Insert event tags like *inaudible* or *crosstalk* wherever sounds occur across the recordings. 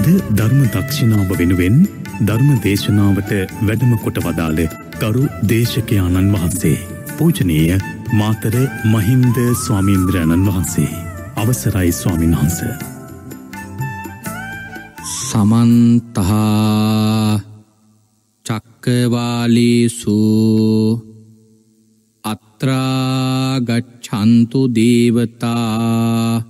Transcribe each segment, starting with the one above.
අද ධර්ම දක්ෂිණාව වෙනුවෙන් ධර්ම දේශනාවට වැඩම කොට වදාළ ගරු දේශකයාණන් වහන්සේ. පූජනීය මාතර මහින්ද ස්වාමීන්ද්‍රයණන් වහන්සේ. අවසරයි ස්වාමීන් වහන්ස. සමන්තහා චක්කවාලිසු අත්‍රාගච්චන්තු දේවතා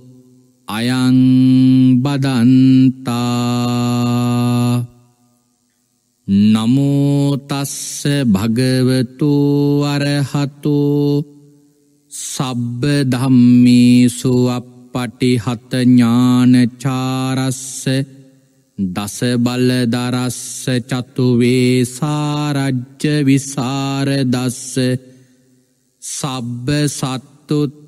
අයං බදන්තා නමෝතස්ස භගවතු අරහතු සබ්බ ධම්මිසු අපපටි හතඥානචාරස්ස දස බලදරස්ස චතුවේ සාරජ්්‍ය විසාරදස්ස සබ්බ සත්තුත්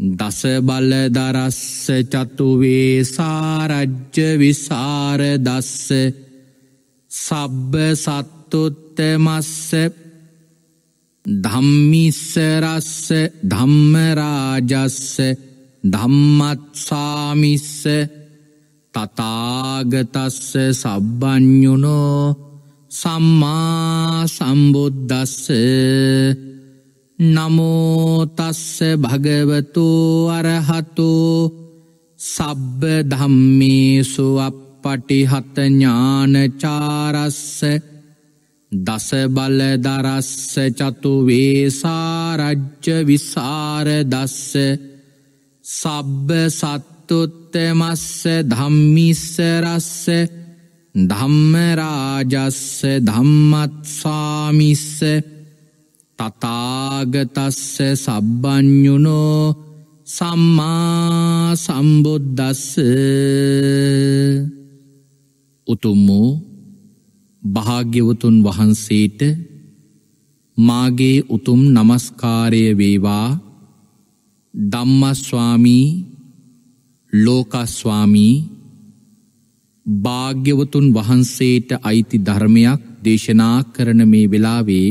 දස බල්ල දරස්ස චතුවේ සාරජ්්‍ය විසාර දස්ස සබ්බ සත්තුත්තමස්ස ධම්මිස්සරස්ස ධම්මරාජස්ස ධම්මත්සාමිස්ස තතාගතස්ස සබ්බ්ඥුනෝ සම්මා සම්බුද්ධස්ස නමෝතස්ස භගවතු අරහතු සබ්බ ධම්මේසු අපපටිහත ඥානචාරස්ස දස බලදරස්ස චතු වේසාරජ්්‍ය විසාරදස්ස සබ්බ සත්තුත්තමස්ස ධම්මිස්සරස්ස ධම්මරාජස්ස ධම්මත්සාමිස්ස තතාගතස්ස සබ්බ්ඥුනෝ සම්මා සම්බුද්ධස්ස උතුම්මෝ භාග්‍යවතුන් වහන්සේට මාගේ උතුම් නමස්කාරය වේවා ධම්මස්වාමී ලෝකස්වාමී භාග්‍යවතුන් වහන්සේට අයිති ධර්මයක් දේශනා කරන මේ වෙලාවේ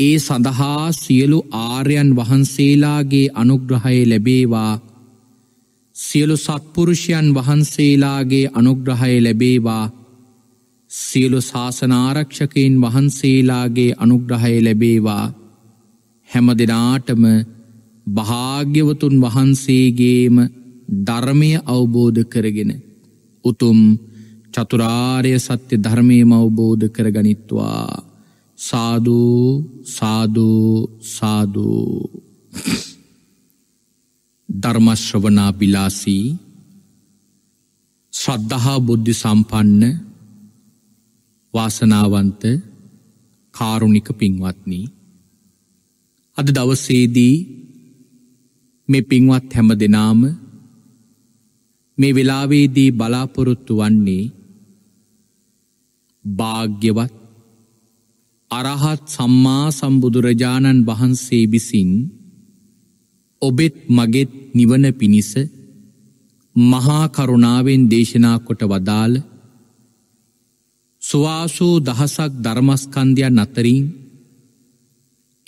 ඒ සඳහා සියලු ආර්යන් වහන්සේලාගේ අනුග්‍රහය ලැබේවා සියලු සත්පුරුෂයන් වහන්සේලාගේ අනුග්‍රහය ලැබේවා සියලු ශාසනාරක්ෂකයින් වහන්සේලාගේ අනුග්‍රහය ලැබේවා හැම දෙනාටම භාග්‍යවතුන් වහන්සේගේම ධර්මය අවබෝධ කරගෙන උතුම් චතුරාර්ය සත්‍ය ධර්මයම අවබෝධ කරගනිත්වා. සාධූ සාධූ සාධූ ධර්මශ්‍රවනා බිලාසී ශ්‍රද්ධහා බුද්ධි සම්පන්න වාසනාවන්ත කාරුණික පින්වත්නී අද දවසේදී මේ පින්වත් හැම දෙනාම මේ වෙලාවේදී බලාපොරොත්තු වන්නේ භාග්‍යවත් අරහත් සම්මා සම්බුදුරජාණන් වහන්සේ විසින් ඔබෙත් මගෙත් නිවන පිණිස මහා කරුණාවෙන් දේශනා කොට වදාළ සුවාසූ දහසක් ධර්මස්කන්ධයන් අතරින්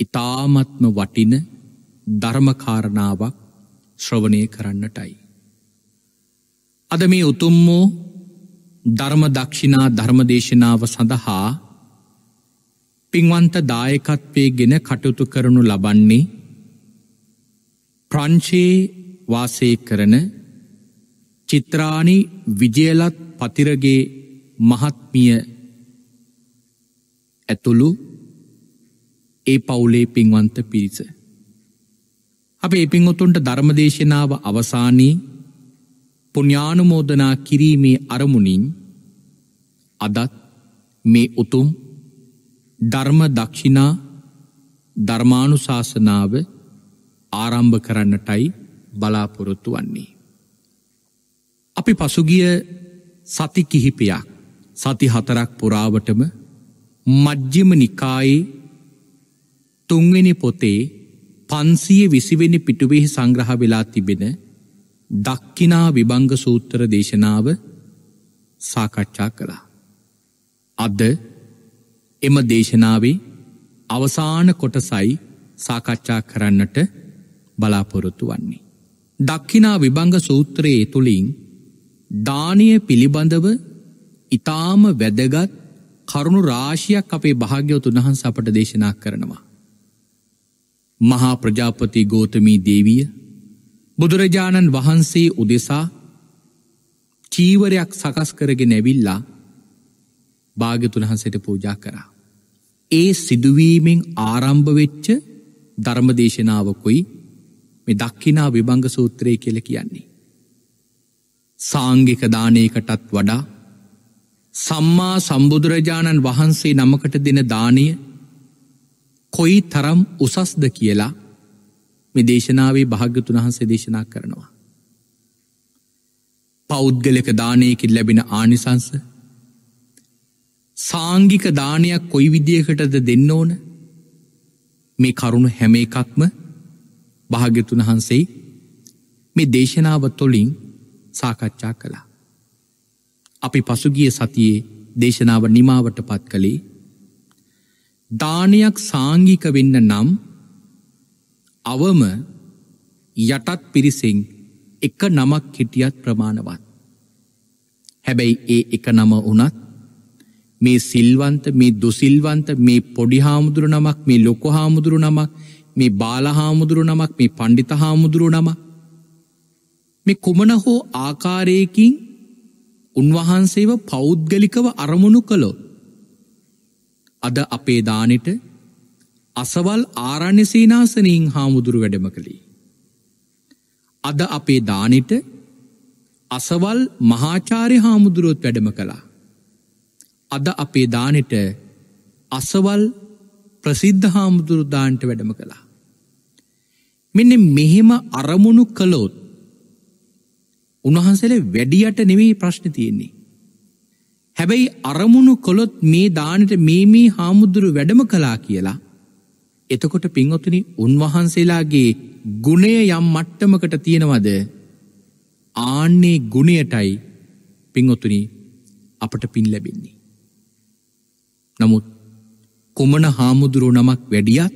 ඉතාමත්ම වටින ධර්මකාරණාවක් ශ්‍රවණය කරන්නටයි. අද මේ උතුම් වූ ධර්ම දක්ෂිනා ධර්මදේශනාව සඳහා පින්වන්ත දායකත්වය ගෙන කටයුතු කරනු ලබන්නේ ප්‍රංශයේ වාසය කරන චිත්‍රාණි විජයලත් පතිරගේ මහත්මිය ඇතුළු ඒ පවුලේ පින්වන්ත පිරිස. අප ඒ පින්වතුන්ට ධර්මදේශනාව අවසානී පුඥානුමෝදනා කිරීමේ අරමුණින් අදත් මේ උතුම් ධර්ම දක්ෂිනා ධර්මාණු ශාසනාව ආරම්භ කරන්නටයි බලාපොරොත්තු වන්නේ. අපි පසුගිය සති කිහිපයක් සති හතරක් පුරාවටම මජ්්‍යම නිකායි තුන්වෙනි පොතේ පන්සිය විසිවෙනි පිටුවෙහි සංග්‍රහ වෙලා තිබෙන දක්කිනා විභංග සූත්‍ර දේශනාව සාකච්ඡා කළා. අද එම දේශනාවේ අවසාන කොටසයි සාකච්ඡා කරන්නට බලාපොරොත්තු වන්නේ. දක්කිනා විභංග සූත්‍රයේ තුළින් දානය පිළිබඳව ඉතාම වැදගත් කරුණු රාශියක් අපේ භාග්‍යවතුන් වහන් සපට දේශනා කරනවා. මහා ප්‍රජාපති ගෝතමී දේවිය බුදුරජාණන් වහන්සේ උදෙසා චීවරයක් සකස් කරගෙන ඇවිල්ලා භාගතුන් වහන්සට පූජා කරා. ඒ සිදුවීමෙන් ආරම්භවෙච්ච ධර්මදේශනාවකුයි මේ දක්කිනා විභංග සූත්‍රය කියල කියන්නේ. සාංගික දානයකටත් වඩා සම්මා සම්බුදුරජාණන් වහන්සේ නමකට දෙන දානය කොයි තරම් උසස්ද කියලා මේ දේශනාවේ භාග්‍යතුන් වහන්සේ දේශනා කරනවා. පෞද්ගලක දානයකින් ලැබෙන ආනිසංස සාංගික දානයක් කොයි විදියකටද දෙන්න ඕන මේ කරුණු හැම එකක්ම භාග්‍යතුන් වහන්සේ මේ දේශනාව තුළින් සාකච්ඡා කළා. අපි පසුගිය සතියේ දේශනාව නිමාවට පත් කළේ දානයක් සාංගික වෙන්න නම් අවම යටත් පිරිසිං එක නමක් හිටියත් ප්‍රමාණවත්. හැබැයි ඒ එක නම වනත් මේ සිල්වන්ත මේ දුසිල්වන්ත මේ පොඩි හාමුදුරු නමක් මේ ලොකො හාමුදුරු නමක් මේ බාල හාමුදුරු නමක් මේ පණ්ඩිත හාමුදුරු නම මේ කුමන හෝ ආකාරයකින් උන්වහන්සේව පෞද්ගලිකව අරමුණු කළෝ අද අපේ දානෙට අසවල් ආරණ්‍ය සීනාසනයෙන් හාමුදුරු වැඩම කළේ අද අපේ දානෙට අසවල් මහාචාරය හාමුදුරුවොත් වැඩම කළා අද අපේ දානෙට අසවල් ප්‍රසිද්ධ හාමුදුරුදාන්ට වැඩම කළා. මෙන්න මෙහෙම අරමුණු කළෝත් උන්වහන්සේල වැඩියට නෙවෙයි ප්‍රශ්න තියෙන්නේ. හැබැයි අරමුණු කොළොත් මේ දානට මේ මේ හාමුදුරු වැඩම කලා කියලා එතකොට පින්වතුනි උන්වහන්සේලාගේ ගුණය යම් මට්ටමකට තියෙනවද ආන්නේ ගුණයටයි පින්වතුනි අපට පින් ලැබෙන්නේ. නමුත් කුමන හාමුදුරුව නමක් වැඩියත්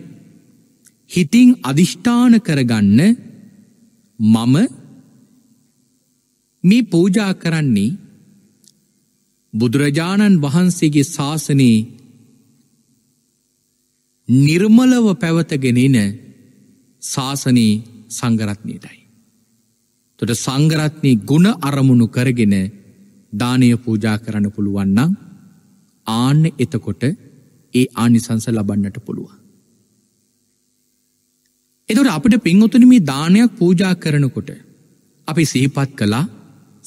හිතින් අධිෂ්ඨාන කරගන්න මම මේ පූජා කරන්නේ බුදුරජාණන් වහන්සේගේ ශාසනයේ නිර්මලව පැවතගෙනෙන ශාසනයේ සංගරත්නයටයි. තොට සංගරත්නය ගුණ අරමුණු කරගෙන දානය පූජා කරන්න පුළුවන්නම් ආන්න එතකොට ඒ ආනිසංස ලබන්නට පුළුව. එදොට අපට පින්වතුන මේ දානයක් පූජා කරනකොට අපි සිහිපත් කලා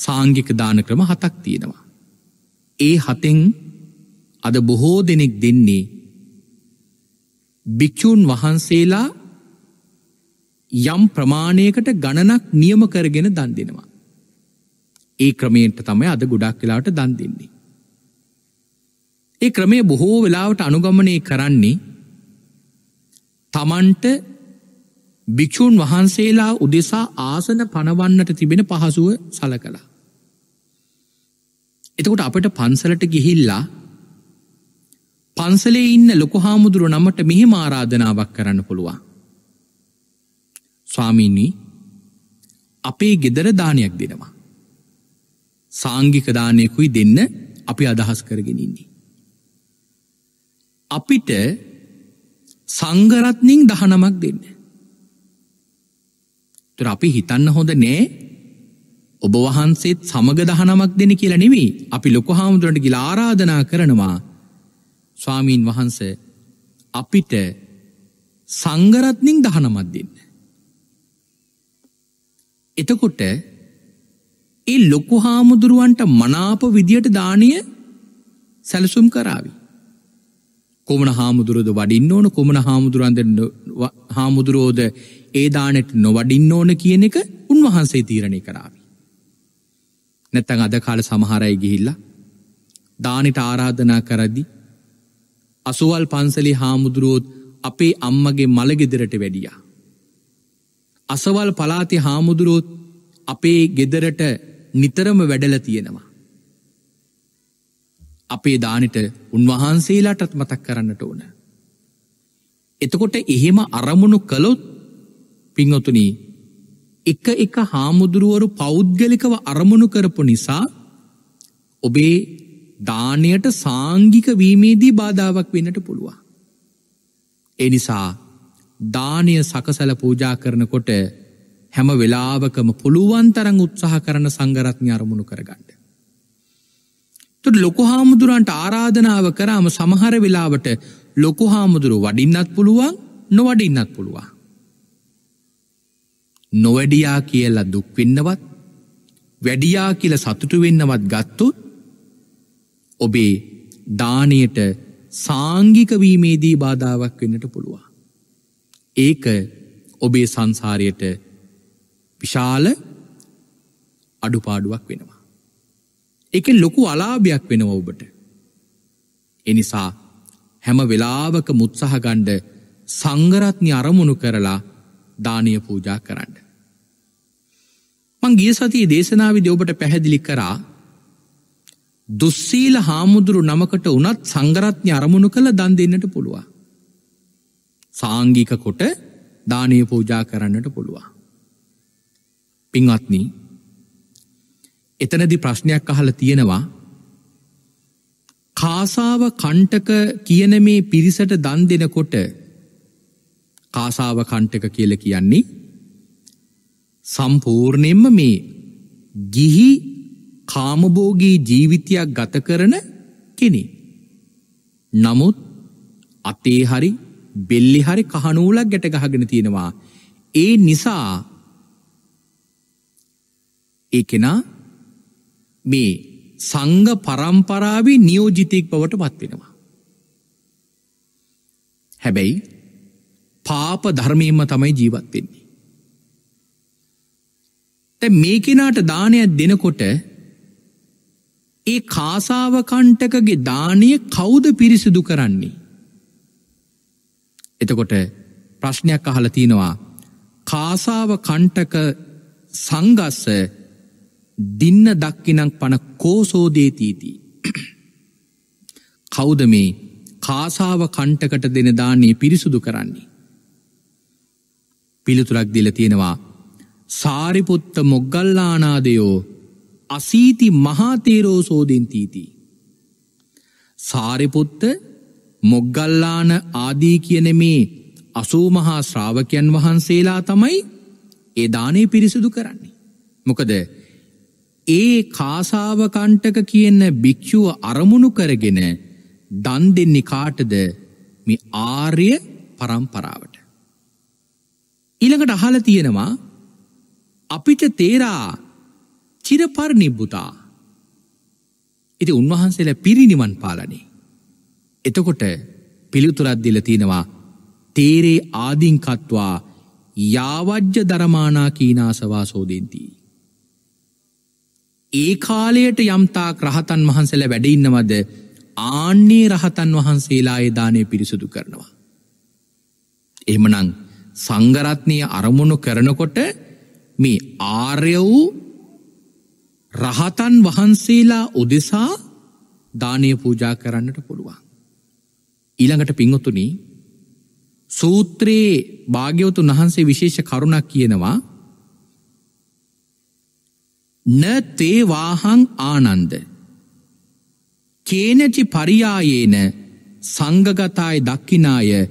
සාංගික දාන ක්‍රම හතක් තියෙනවා. ඒ හතෙන් අද බොහෝ දෙනෙක් දෙන්නේ භික්‍ෂූන් වහන්සේලා යම් ප්‍රමාණයකට ගණනක් නියම කරගෙන දන් දෙෙනවා. ඒ ක්‍රමේන්ට තමයි අද ගොඩක් වෙලාට දන් දෙන්නේ. ඒ ක්‍රමය බොහෝ වෙලාවට අනුගමනය කරන්නේ තමන්ට භික්‍ෂූන් වහන්සේලා උදෙසා ආසන පණවන්නට තිබෙන පහසුව සල කළා. එතකොට අපට පන්සලට ගිහිල්ලා පන්සලේ ඉන්න ලොකු හාමුදුරුව නමට මෙහි මාරාධනාවක් කරන්න පුළුවන්. ස්වාමීනී අපේ ගෙදර දානයක් දෙනවා. සාංගික දානයකුයි දෙන්න අපි අදහස් කරගෙනන්නේ. අපිට සංගරත්නින් දහනමක් දෙන්න. තුර අපි හිතන්න හොඳ නෑ ඔබ වහන්සේත් සමග දහනමක් දෙන කියලා නෙවෙයි අපි ලොකු හාමුදුරට ගිලා ආරාධනා කරනවා ස්වාමීන් වහන්ස අපිට සංගරත්නින් දහනමත් දෙන්න. එතකොට ඒ ලොකු හාමුදුරුවන්ට මනාප විදියට දානය සැලසුම් කරාවි. කොමන හාමුදුරුවද වඩින්න ඕන කොමන හාමුදුරුවන්ද හාමුදුරෝද ඒදානෙට නොවඩින්න ඕන කියන එක උන්වහන්සේ තීරණය කරාව. නැත්තං අද කාල සමහරයි ගිහිල්ලා දානට ආරාධනා කරදි අසුවල් පන්සලි හාමුදුරුවෝත් අපේ අම්මගේ මළගෙදරට වැඩියා. අසවල් පලාති හාමුදුරුවෝත් අපේ ගෙදරට නිතරම වැඩල තියෙනවා. අපේ දානට උන්වහන්සේලාටත් මතක් කරන්නට ඕන. එතකොට එහෙම අරමුණු කළොත් පිංහතුනී එක එක හාමුදුරුවරු පෞද්ගලිකව අරමුණු කරපු නිසා ඔබේ දානයට සාංගික වීමේදී බාධාවක් වෙන්නට පුළුවන්. එනිසා දානය සකසල පූජා කරනකොට හැම වෙලාවකම පුළුවන් තරං උත්සාහ කරන සංගරත්ඥ අරමුණු කරගන්න. තුට ලොකු හාමුදුරන්ට ආරාධනාව කරාම සමහර වෙලාවට ලොකු හාමුදුරු වඩින්නත් පුළුවන් නොවඩින්නත් පුළුවන්. නොවැඩියා කියලා දුක්වෙන්නවත් වැඩියා කියල සතුටු වෙන්නවත් ගත්තුත් ඔබේ දානයට සාංගිකවීමේදී බාධාවක් වෙන්නට පුළුවන්. ඒක ඔබේ සංසාරයට විශාල අඩුපාඩුවක් වෙනවා. එක ලොකු අලාභයක් වෙනව ඔබට. එනිසා හැම වෙලාවක මුත්සහගණ්ඩ සංගරත්නි අරමුණු කරලා දානය පූජා කරන්න. මං ගිය සතියේ දේශනාවිද ඔබට පැහැදිලි කරා දුස්සීල හාමුදුරු නමකට වනත් සංගරත්ඥ අරමුණු කළ දන් දෙන්නට පුළුවන්. සාංගික කොට දානය පූජා කරන්නට පුළුවන්. පිංවත්නී එතනදි ප්‍රශ්නයක් අහල තියෙනවා කාසාව කණ්ටක කියන මේ පිරිසට දන් දෙනකොට කාසාව කණ්ටක කියල කියන්නේ සම්පූර්ණයෙන්ම මේ ගිහි කාමභෝගී ජීවිතයක් ගත කරන කෙනෙ. නමුත් අතේ හරි බෙල්ලි හරි කහනූලක් ගැට ගහගෙන තියෙනවා. ඒ නිසා ඒ කෙනා මේ සංග පරම්පරාවේ නියෝජිතයෙක් බවට පත්වෙනවා. හැබැයි පාප ධර්මයම තමයි ජීවත්වෙන්නේ. තැ මේ කෙනාට දානයක් දෙනකොට ඒ කාසාාවකණ්ටකගේ දානය කෞුද පිරිසිදු කරන්නේ. එතකොට ප්‍රශ්නයක් අහල තියෙනවා කාසාාව කණ්ටක සංගස්ස දින්න දක්කිනං පන කෝසෝදේතීතිී. *clears throat* කෞද මේ කාසාව කණ්ටකට දෙන දාන්නේ පිරිසුදු කරන්නේ. පිළිතුරක් දිල තියෙනවා සාරිපුත්ත මොග්ගල්ලානාදයෝ අසීති මහාතේරෝ සෝදින්තීති. සාරිපුත්ත මොග්ගල්ලාන ආදී කියන මේ අසූමහා ශ්‍රාවකයන් වහන්සේලා තමයි එදානේ පිරිසිදු කරන්නේ. මොකද ඒ කාසාාවකණ්ටක කියන්න භික්‍ෂුව අරමුණු කරගෙන දන් දෙන්නේ කාටද මේ ආර්ය පරම්පරාවට. ඉළඟට අහල තියෙනවා අපිට තේරා චිරපර නිබ්බුතා ඉති උන්වහන්සේලා පිරිනිවන් පාලනේ. එතකොට පිළිතුරද්දිල තියෙනවා තේරේ ආදිංකත්වා යාවජ්‍ය දරමානා කීනාසවා සෝදෙන්තිී. ඒ කාලයට යම්තාක් රහතන් වහන්සල වැඩඉන්නවද ආන්නේ රහතන් වහන්සේලා ඒදානය පිරිසුදු කරනවා. එමනං සංගරත්නය අරමුණු කරනකොට මේ ආර්ය වූ රහතන් වහන්සේලා උදෙසා දානය පූජා කරන්නට පුළුවන්. ඊළඟට පිංහොතුනි සූත්‍රයේ භාග්‍යවතුන් වහන්සේ විශේෂ කරුණක් කියනවා න තේවාහං ආනන්ද. කේනචි පරියායේන සංගගතාය දක්කිනාය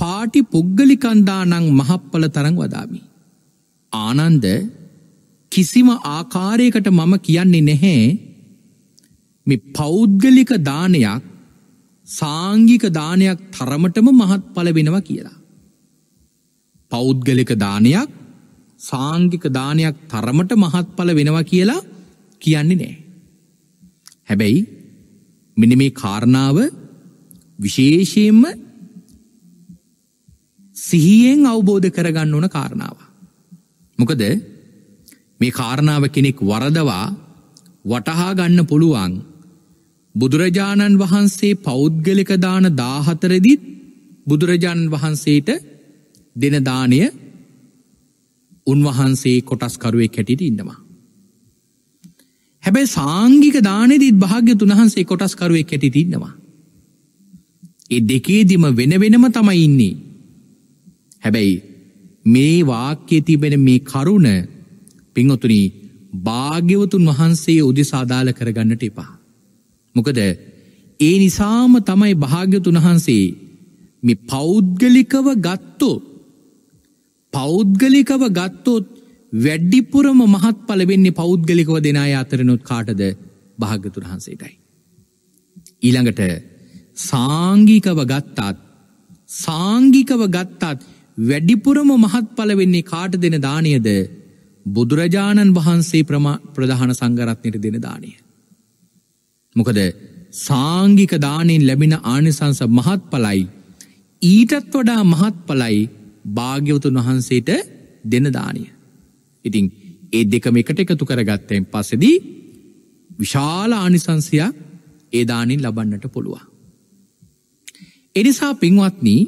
පාටි පුද්ගලිකන්දානං මහප්පල තරං වදාමි. ආනන්ද කිසිම ආකාරයකට මම කියන්නේ නැහැ මේ පෞද්ගලික දානයක් සාංගික දානයක් තරමටම මහත් පල වෙනවා කියලා. පෞද්ගලික දානයක් සාංගික දානයක් තරමට මහත්ඵල වෙනවා කියලා කියන්නේ නෑ. හැබැයි මෙන මේ කාරණාව විශේෂයෙන්ම සිහියෙන් අවබෝධ කරගන්න ඕන කාරණාව. මොකද මේ කාරණාව කෙනෙක් වරදවා වටහා ගන්න පුළුවන් බුදුරජාණන් වහන්සේ පෞද්ගලික දාන දාහතරදිත් බුදුරජාණන් වහන්සේට දෙන දානය උන්වහන්සේ කොටස්කරුවේ කැටිට ඉන්නවා. හැබැයි සාංගික දානෙදීත් භාග්‍යතුන් වහන්සේ කොටස්කරුවේ කැටි තින්නවා. ඒ දෙකේදිම වෙන වෙනම තමයි ඉන්නේ. හැබැයි මේ වාක්‍ය තිබෙන මේ කරුණ පිංහොතුනි භාග්‍යවතුන් වහන්සේ උදෙසාදාල කරගන්නට එපා. මොකද ඒ නිසාම තමයි භාග්‍යතුන් වහන්සේ මේ පෞද්ගලිකව ගත්තෝ පෞද්ගලිකව ගත්තොත් වැඩ්ඩිපුරම මහත් පලවෙන්නේ පෞද්ගලිකව දෙනා අතරනොත් කාටද භාගතුර වහන්සේටයි. ඊළඟට සාංගිකව ගත්තාත් සාංගිකව ගත්තාත් වැඩිපුරම මහත් පලවෙන්නේ කාට දෙන දානයද බුදුරජාණන් වහන්සේ ප්‍රම ප්‍රධාන සංගරත්නයට දෙන දානය. මොකද සාංගික දානයෙන් ලැබෙන ආනිසංස මහත් පලයි ඊටත් වඩා මහත් පලයි භාග්‍යවතුන් වහන්සේට දෙන දානය. ඉතිං ඒ දෙකම එකට එකතු කරගත්තයෙන් පසෙදී විශාල ආනිසංසයක් ඒදානින් ලබන්නට පුළුවන්. එනිසා පින්වත්නී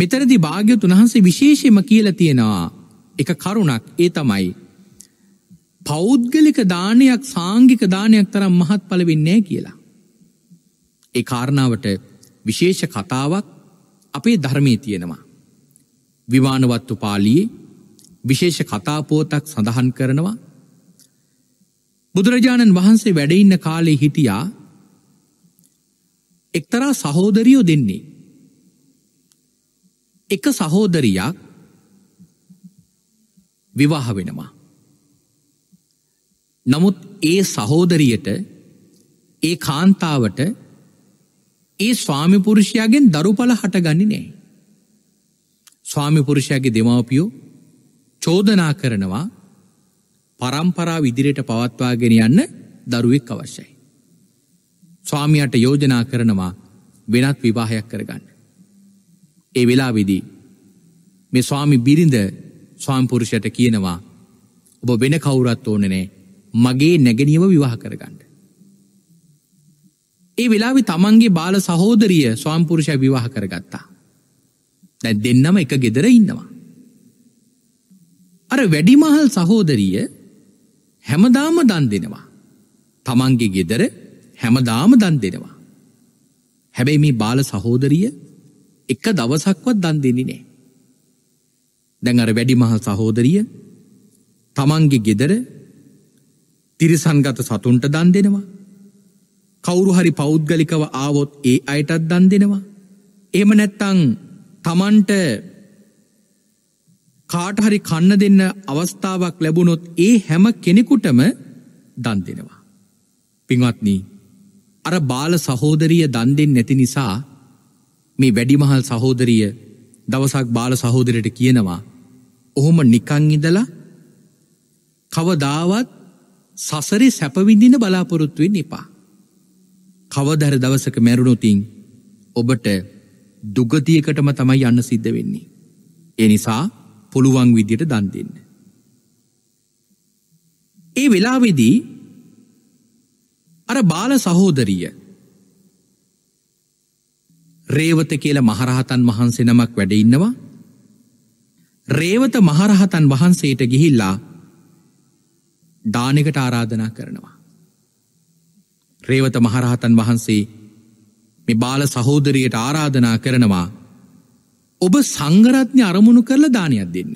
මෙතරදි භාග්‍යතුන් වහන්සේ විශේෂයම කියල තියෙනවා එක කරුණක් ඒ තමයි. පෞද්ගලික දානයක් සාංගික දානයක් තරම් මහත් පලවෙන්නේ කියලා. ඒ කාරණාවට විශේෂ කතාවක් අපේ ධර්මය තියෙනවා. විවානවත්තු පාලියේ විශේෂ කතාපෝතක් සඳහන් කරනවා බුදුරජාණන් වහන්සේ වැඩඉන්න කාලේ හිටියා එක්තරා සහෝදරියෝ දෙන්නේ එක සහෝදරයක් විවාහ වෙනවා නමුත් ඒ සහෝදරියට ඒ කාන්තාවට ඒ ස්වාමිපුරුෂයාගෙන් දරුපල හට ගනි නෑ ස්වාමිපුරුෂයාගේ දෙමවපියෝ චෝදනා කරනවා පරම්පරා විදිරයට පවත්වාගෙන යන්න දරුවෙක් අවශ්‍යයි. ස්වාමියට යෝජනා කරනවා වෙනත් විවාහයක් කරගන්න. ඒ වෙලා විදී මේ ස්වාමි බිරිඳ ස්වාම්පුරුෂයට කියනවා ඔබ වෙන කවුරත් ඕනනෑ මගේ නැගනියව විවාහ කරගන්න. ඒ වෙලාවි තමන්ගේ බාල සහෝදරිය ස්වාම්පුරුෂය විවාහ කරගත්තා. දැ දෙන්නම එක ගෙදර ඉන්නවා. අර වැඩිමහල් සහෝදරිය හැමදාම දන් දෙනවා. තමන්ගේ ගෙදර හැමදාම දන් දෙනවා. හැබැයි මේ බාල සහෝදරිය එක දවසක්වත් දන් දෙන්නේ නෑ. දැන් අර වැඩිමහල් සහෝදරිය තමන්ගේ ගෙදර තිරිසන්ගත සතුන්ට දන් දෙනවා. කවුරු හරි පෞද්ගලිකව ආවොත් ඒ අයටත් දන් දෙනවා. එහම නැත්තං තමන්ට කාටහරි කන්න දෙන්න අවස්ථාවක් ලැබුණොත් ඒ හැම කෙනෙකුටම දන් දෙෙනවා. පින්වත්නී අර බාල සහෝදරිය දන්දෙන් නැති නිසා මේ වැඩිමහල් සහෝදරිය දවසක් බාල සහෝදරයට කියනවා ඔහොම නිකංඉදලා කවදාවත් සසරි සැපවිඳින බලාපොරොත්තුවෙන් එපා. කවදර දවසක මැරුණුතින් ඔබට දුගතියකටම තමයි යන්න සිද්ධ වෙන්නේ. එනිසා පුළුවන් විදියට දන්දන්න. ඒ වෙලාවෙදී අර බාල සහෝදරිය රේවත කියල මහරහතන් වහන්සෙනමක් වැඩඉන්නවා රේවත මහරහතන් වහන්සේට ගිහිල්ලා දානෙකට ආරාධනා කරනවා. රේවත මහරහතන් වහන්සේ මේ බාල සහෝදරයට ආරාධනා කරනවා ඔබ සංගරත්නය අරමුණු කරල දානයක් දෙන්න.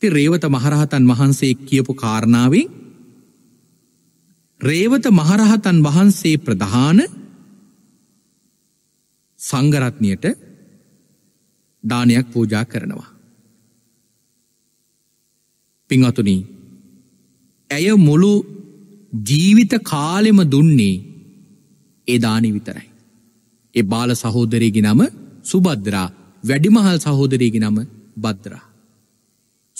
ති රේවත මහරහතන් වහන්සේ කියපු කාරණාවෙන් රේවත මහරහතන් වහන්සේ ප්‍රධාන සංගරත්නයට දානයක් පූජා කරනවා. පිංවතුනී ඇය මුළු ජීවිත කාලෙම දුන්නේ ඒ දානි විතරයි. ඒ බාල සහෝදරයගි නම සුබද්දරා වැඩිමහල් සහෝදරයගි නම බද්දරා.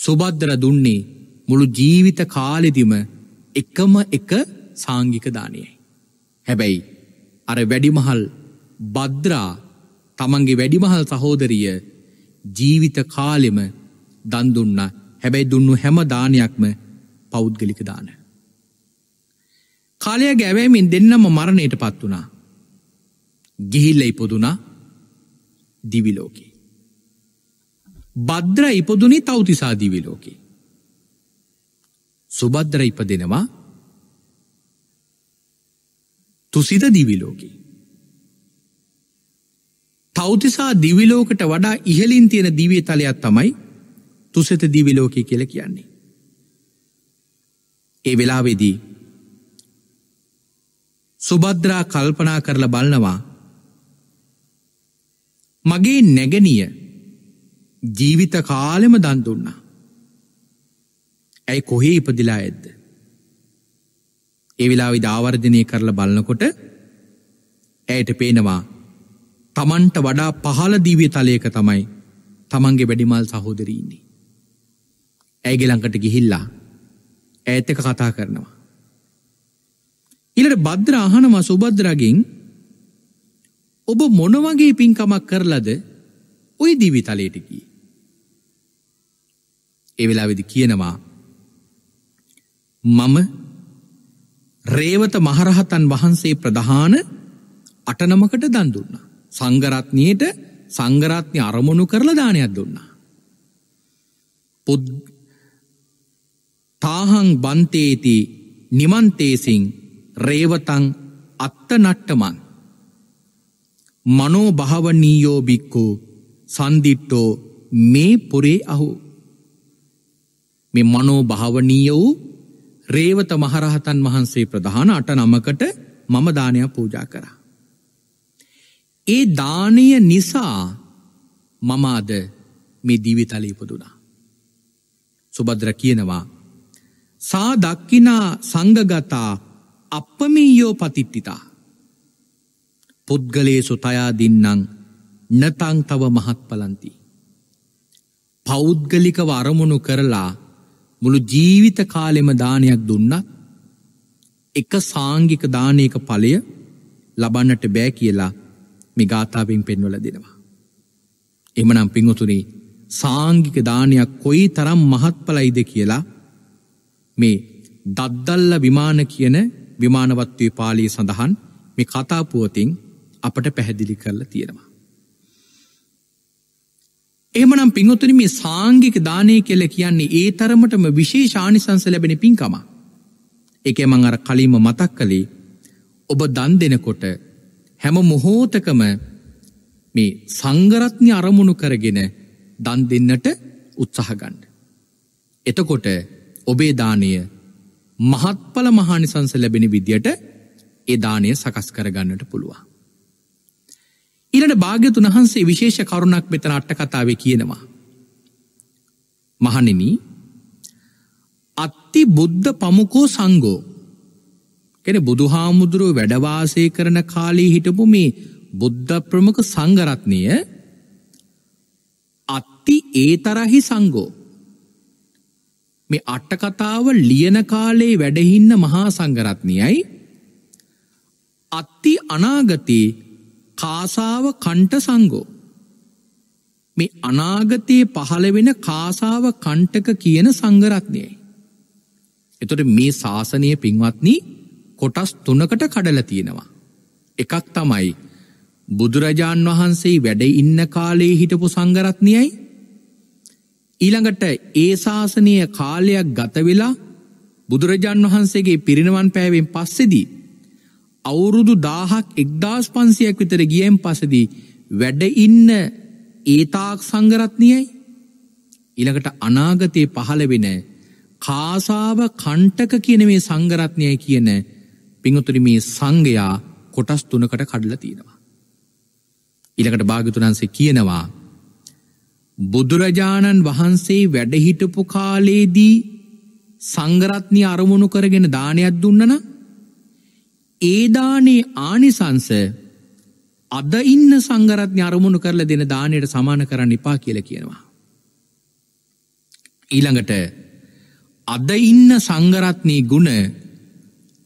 සුබද්දර දුන්නේ මුළු ජීවිත කාලෙදිම එකම එක සාංගික දානයයි. හැබැයි අර වැඩිමහල් බද්දරා තමන්ගේ වැඩිමහල් සහෝදරිය ජීවිත කාලෙම දන්දුන්න හැබැයි දුන්නු හැම දානයක්ම පෞද්ගලික දානෑ. කාලය ගෑවෑමෙන් දෙන්නම මරණයට පත් වුණා. ගිහිල්ල ඉපදුනා දිවිලෝකේ. බද්‍ර ඉපදුනි තවතිසා දිවිලෝකේ. සුබද්‍ර ඉපදෙනවා තුසිද දිවිලෝකේ. තෞතිසා දිවිලෝකට වඩා ඉහලින් තියෙන දිවිය තලයක් තමයි තුසෙත දිවිලෝකය කියල කියන්නේ. ඒ වෙලාවෙදී සුබද්‍රා කල්පනා කරලා බලනවා මගේ නැගනිය ජීවිත කාලෙම දන්දුන්නා ඇයි කොහේ ඉපදිලා ඇද්ද එවිලා විධාවර්ධනය කරලා බලන්නකොට ඇයට පේනවා තමන්ට වඩා පහළ දීවිය තලයක තමයි තමන්ගේ වැඩිමල් සහෝදරීන්නේ. ඇගේ ලංකට ගිහිල්ලා ඇත්තක කතා කරනවා. ඉලට බද්‍ර අහනම සුබද්‍රගින් ඔබ මොනවගේ පින්කමක් කරලද ඔය දිවි තලයටකි. එවෙලාවෙදි කියනවා මම රේවත මහරහතන් වහන්සේ ප්‍රධාන අටනමකට දන් දුන්න. සංගරත්නයට සංගරත්නය අරමුණු කරලා දානයක් දුන්නා. පුද් තාහං බන්තේති නිමන්තේසිං රේවතං අත්තනට්ටමන් මනෝ භාවනීයෝබික්කෝ සන්දිට්ටෝ මේ පොරේ අහු මේ මනෝ භාවනීය වූ රේවත මහරහතන් වහන්සේ ප්‍රධාන අට නමකට මම දානයක් පූජා කරා. ඒ දානය නිසා මමාද මේ දිවිතල ඉපදුනා. සුබද්‍ර කියනවා සා දක්කිනා සංගගතා අපමීයෝ පතිට්ටිතා. පුද්ගලයේ සොතයා දින්නං නතං තව මහත්ඵලන්ති. පෞද්ගලිකව අරමුණු කරලා මුළු ජීවිත කාලෙම දානයක් දුන්නත් එක සාංගික දානයක ඵලය ලබන්නට බෑ කියලා මේ ගාථාවෙන් පෙන්වල දෙනවා. එමනම් පිංහතුනේ සාංගික දානයක් කොයි තරම් මහත්ඵලයිද කියලා මේ දද්දල්ල විමාන කියන විමානවත්වය පාලී සඳහන් මේ කතාපුුවතින් අපට පැහැදිලි කරලා තියෙනවා. එමනම් පිංහොතුන මේ සාංගික දානය කෙල කියන්නේ ඒ තරමටම විශේෂානිසංස ලැබෙන පින්කම. එක මං අර කලීම මතක් කළේ ඔබ දන් දෙනකොට හැම මොහෝතකම මේ සංගරත්නය අරමුණු කරගෙන දන් දෙන්නට උත්සාහගන්න. එතකොට ඔබේ දානය මහත්ඵල මහානිසංස ලැබෙන විදියට එදානය සකස් කරගන්නට පුළුවන්. ඉරට භාග්‍යතුන් වහන්සේ විශේෂ කරුණක් මෙතන අට්ට කතාවේ කියනවා. මහනෙන අත්ති බුද්ධ පමුකෝ සංගෝ කෙන බුදුහාමුදුරුව වැඩවාසය කරන කාලී හිටපු මේ බුද්ධ ප්‍රමක සංගරත්නය අත්ති ඒ තරහි සංගෝ මේ අට්ටකතාව ලියන කාලේ වැඩහින්න මහා සංගරත්නියයි අත්ති අනාගති කාසාව කණ්ට සංගෝ මේ අනාගතයේ පහළ වෙන කාසාව කණ්ටක කියන සංගරත්නයයි එතොට මේ ශාසනය පින්වත්නී කොටස් තුනකට කඩල තියෙනවා එකක් තමයි බුදුරජාණන් වහන්සේ වැඩ ඉන්න කාලේ හිටපු සංගරත්නියයි ඊළඟට ඒ ශාසනය කාලයක් ගතවෙලා බුදුරජාන් වහන්සේගේ පිරිනවන් පෑවෙන් පස්සෙදී. අවුරුදු දාහක් එක්දාස් පන්සියක් විතර ගියෙන් පසදී වැඩ ඉන්න ඒතාක් සංගරත්නියයි ඉළඟට අනාගතයේ පහළ වෙන කාසාාව කණ්ටක කියන මේ සංගරත්නය කියන පිංහතුරි මේ සංඝයා කොටස් තුනකට කඩල තියෙනවා. ඉළකට භාගතුනන්සේ කියනවා බුදුරජාණන් වහන්සේ වැඩහිටපු කාලේදී සංගරත්නි අරමුණු කරගෙන දානයක් දුන්නන ඒ දානේ ආනිසංස අද ඉන්න සංගරත්නි අරමුණු කරලා දෙන දානයට සමාන කරන්න එපා කියලා කියනවා. ඊළඟට අද ඉන්න සංගරත්නී ගුණ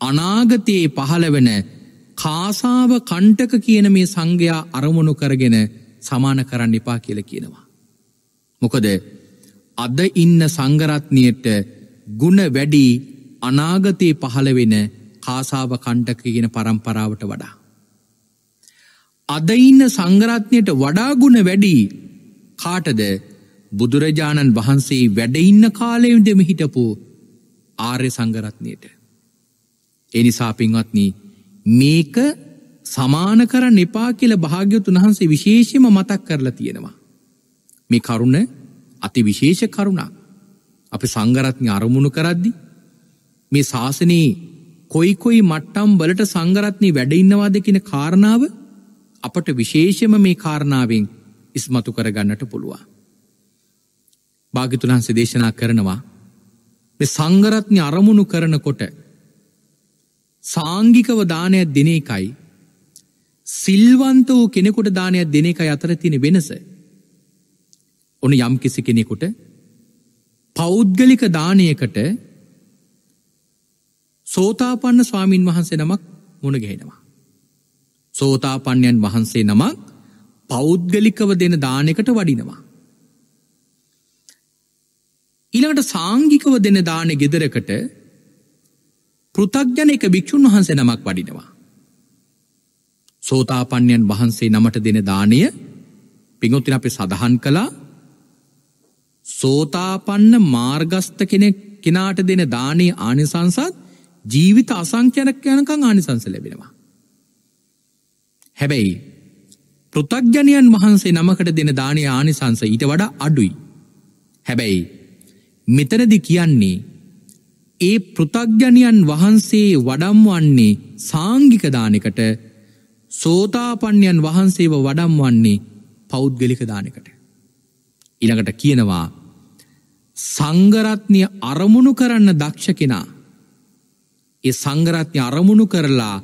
අනාගතයේ පහළ වෙන කාසාව කණ්ටක කියන මේ සංඝයා අරමුණු කරගෙන සමාන කරන්න එපා කියල කියනවා. මොකද අද ඉන්න සංගරත්නයට ගුණ වැඩි අනාගතයේ පහළවෙන කාසාාව කණ්ඩක ගෙන පරම්පරාවට වඩා. අද ඉන්න සංගරත්නයට වඩාගුණ වැඩි කාටද බුදුරජාණන් වහන්සේ වැඩඉන්න කාලයුදෙම හිටපු ආර්ය සංගරත්නයට. එනිසා පින්වත්න මේක සමාන කර නෙපා කියල භාග්‍යතුන් වහන්සේ විශේෂම මතක් කරලා තියෙනවා. මේ කරුණ අති විශේෂ කරුණා. අප සංගරත්න අරමුණු කරද්දි. මේ ශාසනයේ කොයි කොයි මට්ටම් වලට සංගරත්නී වැඩඉන්නවාද කියෙන කාරණාව අපට විශේෂම මේ කාරණාවෙන් ඉස්මතු කරගන්නට පුළුවන්. භාගිතුන්හන්සේ දේශනා කරනවා මෙ සංගරත්නි අරමුණු කරනකොට සාංගිකව දානයක් දෙන එකයි සිල්වන්ත වූ කෙනෙකුට දානයක් දෙන එක අතර තින වෙනස ඕන යම් කිසි කෙනෙකුට පෞද්ගලික දානයකට සෝතාපන්න ස්වාමීන් වහන්සේ නමක් මුණගෙනවා. සෝතාපන්නයන් වහන්සේ නමක් පෞද්ගලිකව දෙන දානකට වඩිනවා. ඊළඟට සාංගිකව දෙන දාන ගෙදරකට පෘතක්ජන එක භික්‍ෂූන් වහන්සේ නමක් වඩිනවා. සෝතාපන්යන් වහන්සේ නමට දෙන දානය පිඟොතින අපි සඳහන් කලා සෝතාපන්න මාර්ගස්ත කෙනෙක් කෙනාට දෙන දානය ආනිසංසත් ජීවිත අසංඛ්‍යනක් යනකං ආනිසංස ලැබෙනවා. හැබැයි පෘතක්ජනයන් වහන්සේ නමකට දෙන දානය ආනිසංස ඊට වඩා අඩුයි. හැබැයි මෙතනදි කියන්නේ ඒ පෘතක්ජනයන් වහන්සේ වඩම්වන්නේ සාංගිකදානකට සෝතාපන්්‍යන් වහන්සේව වඩම්වන්නේ පෞද්ගලික දානකට. ඉළඟට කියනවා සංගරත්නය අරමුණු කරන්න දක්ෂ කෙනා. ඒ සංගරත්නය අරමුණු කරලා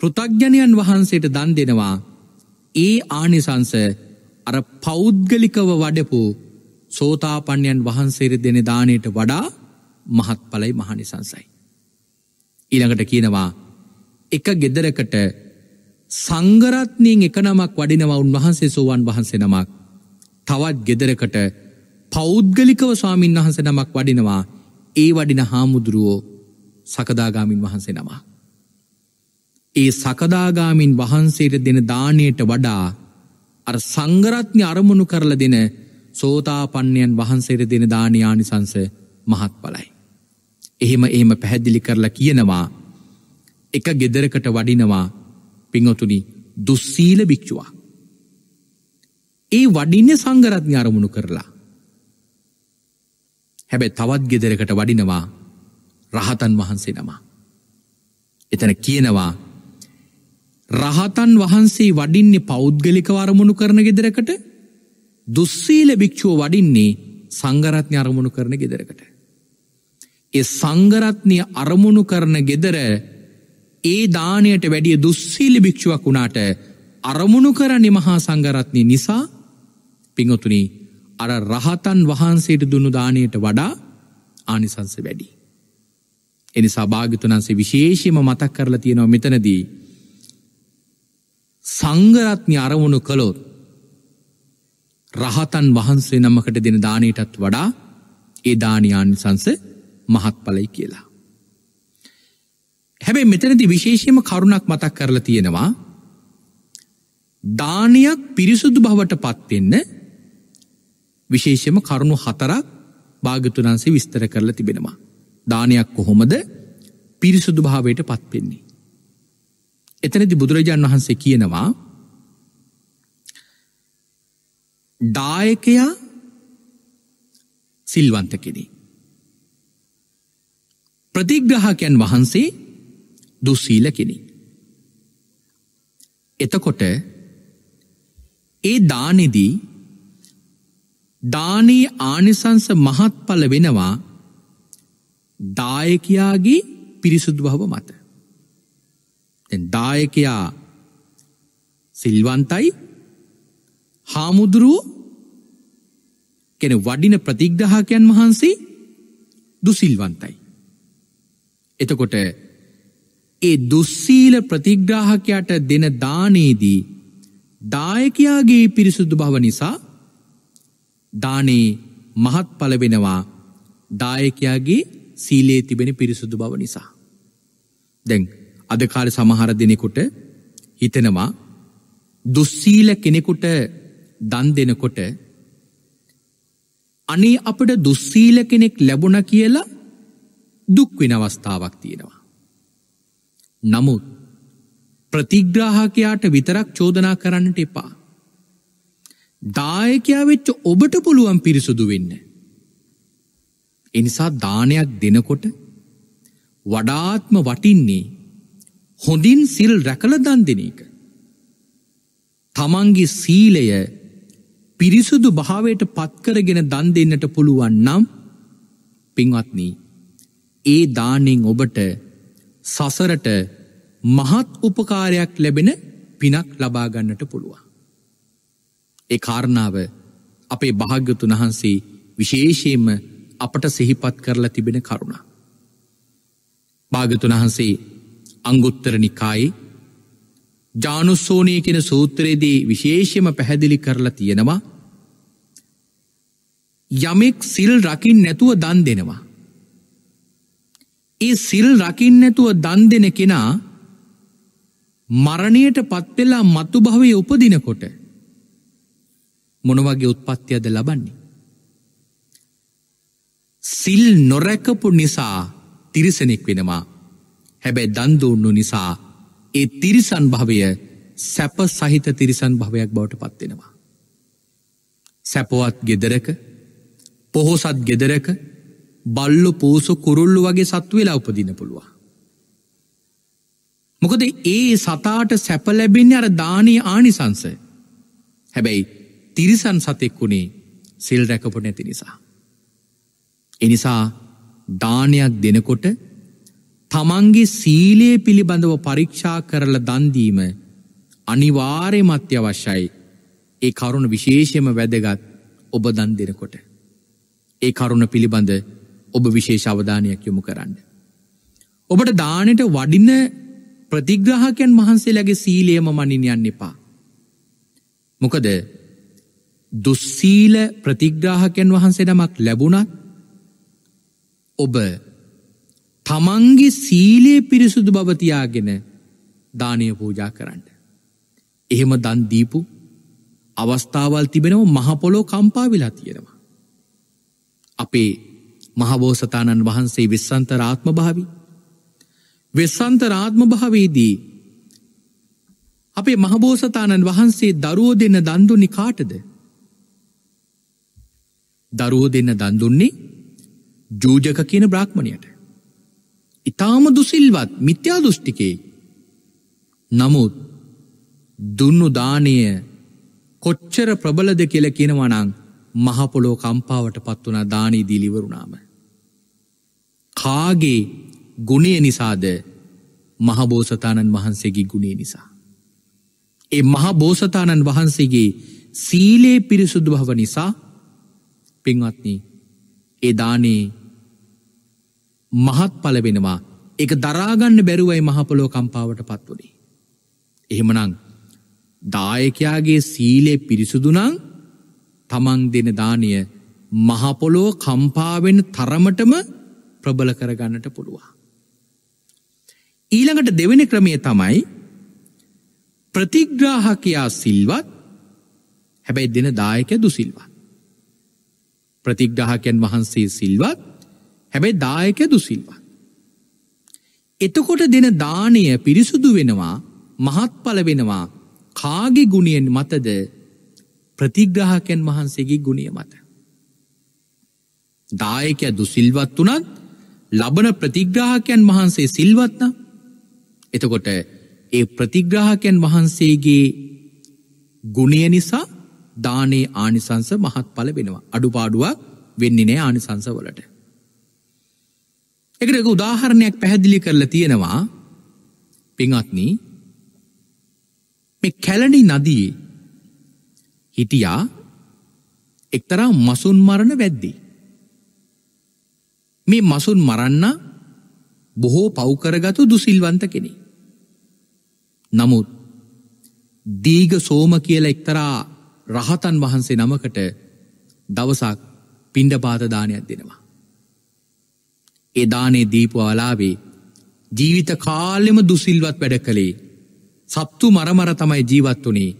පෘතග්ජනයන් වහන්සේට දන් දෙනවා ඒ ආනිසංස අර පෞද්ගලිකව වඩපු සෝතාපන්යන් වහන්සේර දෙන දානයට වඩා මහත්ඵලයි මහනිසංසයි. ඊළඟට කියනවා එක ගෙදරකට සංගරත්නයෙන් එක නමක් වඩිනවා උන්වහන්සේ සෝවන් වහන්සේ නමක් තවත් ගෙදරකට පෞද්ගලිකව ස්වාමීන් වහන්ස නමක් වඩිනවා ඒ වඩින හාමුදුරුවෝ සකදාගාමින් වහන්සේ නමා. ඒ සකදාගාමින් වහන්සේට දෙන දානයට වඩා අ සංගරත්නය අරමුණු කරල දෙන සෝතාපන්නයන් වහන්සේට දෙන දානයානිසංස මහත් පලයි. එහෙම ඒම පැහැදිලි කරලා කියනවා එක ගෙදරකට වඩිනවා පිංහතුනි දුස්සීල භික්‍ෂවා. ඒ වඩින්න සංගරත්ඥ අරමුණු කරලා හැබැ තවත් ගෙදරකට වඩිනවා රහතන් වහන්සේ නමා. එතන කියනවා රහතන් වහන්සේ වඩින්නේ පෞද්ගලික අරමුණු කරන ගෙදරකට දුස්සීල භික්‍ෂුව වඩින්නේ සංගරත්නය අරමුණු කරන ගෙදරකට. ඒ සංගරත්නය අරමුණු කරන ගෙදර ඒ දානයට වැඩිය දුස්සීල භික්‍ෂුවක් වුණාට අරමුණු කරන්නේ මහා සංගරත්නය නිසා පිංහතුනී අර රහතන් වහන්සේට දුන්නු දානයට වඩා ආනිසංස වැඩි. එනි සභාගිතුනන්සේ විශේෂම මතක් කරලා තියෙනවා මෙතනදී. සංගරත්නි අරමුණු කළොත් රහතන් වහන්සේ නම්මකට දෙන දානයටත් වඩා ඒ දානයානිසංස මහත්ඵලයි කියලා. හැබැ මෙතනති විශේෂම කරුණක් මතක් කරලා තියෙනවා දානයක් පිරිසුදු බවට පත්වෙන්න විශේෂම කරුණු හතරක් භාගතුනන්සේ විස්තර කරලා තිබෙනවා. දානයක් කොහොමද පිරිසුදු භාවයට පත්වෙන්නේ. එතනති බුදුරජාණන් වහන්සේ කියනවා දායකයා සිල්වන්ත කෙනෙ. ප්‍රතිග්‍රහකයන් වහන්සේ දුසීල කෙනෙ. එතකොට ඒ දානෙදී දානී ආනිසංස මහත්ඵල වෙනවා දායකයාගේ පිරිසුදු බහව මත. දායකයා සිල්වන්තයි හාමුදුරුව කෙන වඩින ප්‍රතිග්‍රහකයන් වහන්සේ දුසිල්වන්තයි. එතකොට ඒ දුස්සීල ප්‍රතිග්‍රාහකයට දෙන දානේදී දායකයාගේ පිරිසුදු භව නිසා දානේ මහත්ඵල වෙනවා දායකයාගේ සීලේ තිබෙන පිරිසුදු බව නිසා. දැන් අද කාලේ සමහර දෙනෙකුට හිතෙනවා දුස්සීල කෙනෙකුට දන් දෙනකොට අනේ අපට දුස්සීල කෙනෙක් ලැබුණ කියලා දුක් වෙන අවස්ථාවක් තියෙනවා. නමුත් ප්‍රතිග්‍රාහකයාට විතරක් චෝදනා කරන්නට එපා. දායකයා වෙච්ච ඔබට පුළුවන් පිරිසුදු වෙන්න. එනිසා දානයක් දෙනකොට වඩාත්ම වටින්නේ හොඳින් සිල් රැකල දන් දෙන එක. තමන්ගේ සීලය පිරිසුදු භාවයට පත්කරගෙන දන් දෙන්නට පුළුවන් නම් පින්වත්නි ඒ දානෙන් ඔබට සසරට මහත් උපකාරයක් ලැබෙන පිනක් ලබාගන්නට පුළුවන්. ඒ කාරණාව අපේ භාග්‍යතුන් වහන්සේ විශේෂයෙන්ම අපට සිහිපත් කරලා තිබෙන කරුණ. භාගතුන් වහන්සේ අංගුත්තර නිකායි ජානුස්සෝනය කෙන සූත්‍රයේදී විශේෂම පැහැදිලි කරලා තියෙනවා යමෙක් සිල් රකිින් නැතුව දන් දෙනවා. ඒ සිල් රකිින් නැතුව දන් දෙන කෙනා මරණයට පත්වෙලා මත්තු භවේ උපදිනකොට මොනවගේ උත්පත්තියද ලබන්නේ. සිල් නොරැකපු නිසා තිරිසනෙක් වෙනවා හැබැයි දන්දුන්නු නිසා ඒ තිරිසන් භවය සැප සහිත තිරිසන් භවයක් බවට පත්වෙනවා. සැපවත් ගෙදරක පොහොසත් ගෙදරක බල්ලු පූසු කුරුල්ලු වගේ සත්තු වෙලා උපදින පුළුවන්. මොකද ඒ සතාට සැප ලැබෙන්නේ අර දානය ආනිසංස. හැබැයි තිරිසන් සතෙක් වුණේ සිල් රැකපු නැති නිසා. එනිසා දානයක් දෙනකොට තමන්ගේ සීලයේ පිළිබඳව පරීක්ෂා කරල දන්දීම අනිවාරය මත්‍ය අවශ්‍යයි ඒ කරුණ විශේෂයම වැදගත් ඔබ දන් දෙනකොට. ඒ කරුණ පිළිබඳ ඔබ විශේෂ අවධානයක් යොමු කරන්න. ඔබට දානට වඩින්න ප්‍රතිග්‍රහකයන් වහන්සේලගේ සීලයම මනින් යන්න එපා. මොකද දුස්සීල ප්‍රතිග්‍රාහකයන් වහන්සේ නමක් ලැබුණත් ඔබ තමන්ගේ සීලයේ පිරිසුදු බවතියාගෙන දානය පූජා කරන්න. එහෙම දන්දීපු අවස්ථාවල් තිබෙනව මහපොලෝ කම්පාවිලා තියෙනවා. අපේ මහබෝසතාණන් වහන්සේ වෙස්සන්ත රාත්ම භාවි. වෙස්සන්ත රාත්ම භාවේදී අපේ මහබෝසතාණන් වහන්සේ දරුවෝ දෙන්න දන්දුනි කාටද දරුවෝ දෙන්න දන් දුන්නේ ජූජක කියන බ්‍රාහ්මණයට. ඊටාම දුසිල්වත් මිත්‍යා දෘෂ්ටිකේ. නමුත් දුන්නු දාණය කොච්චර ප්‍රබලද කියලා කියනවා නම් මහ පොළොව කම්පාවට පත් වුණා දානි දීලිවරුණාම. කාගේ ගුණය නිසාද මහ බෝසතාණන් වහන්සේගේ ගුණේ නිසා. ඒ මහ බෝසතාණන් වහන්සේගේ සීලේ පිරිසුදු භව නිසා පින්වත්නී ඒ දානේ මහත් පලවෙනවා එක දරාගන්න බැරුවයි මහපොලෝ කම්පාවට පත්වනේ. එහෙමනං දායකයාගේ සීලේ පිරිසුදුනං තමන් දෙන දානය මහපොලෝ කම්පාවෙන් තරමටම ප්‍රබල කරගන්නට පුළුවන්. ඊළඟට දෙවෙන ක්‍රමය තමයි ප්‍රතිග්‍රාහකයා සිල්වත් හැබැයි දෙන දායක දුසිල්වත්. ප්‍රතිග්‍රහකයන් වහන්සේ සිල්වත් හැබැයි දායක දුසිල්වත්. එතකොට දෙන දානය පිරිසුදු වෙනවා මහත්ඵල වෙනවා කාගෙ ගුණියෙන් මතද ප්‍රතිග්‍රහකයන් වහන්සේගේ ගුණිය මත. දායකය දුසිල්වත් වනත් ලබන ප්‍රතිග්‍රාහකයන් වහන්සේ සිල්වත්න එතකොට ඒ ප්‍රතිග්‍රාහකයන් වහන්සේගේ ගුණය නිසා දානේ ආනිසංස මහත්ඵල වෙනවා. අඩුපාඩුවක් වෙන්නේ නෑ ආනිසංස වලට. එකට උදාහරණයක් පැහැදිලි කරලා තියෙනවා පිංහත්න මේ කැලනි නදී හිටියා එක්තරා මසුන් මරණ වැද්දී. මේ මසුන් මරන්න බොහෝ පෞකරගතු දුසිල්වන්ත කෙනෙ. නමුත් දීග සෝම කියල එක්තරා රහතන් වහන්සේ නමකට දවසක් පිණ්ඩපාතදානයක් දෙනවා. එදානේ දීපවාලාවේ ජීවිත කාලෙම දුසිල්වත් වැඩ කළේ සත්තු මරමර තමයි ජීවත් වනේ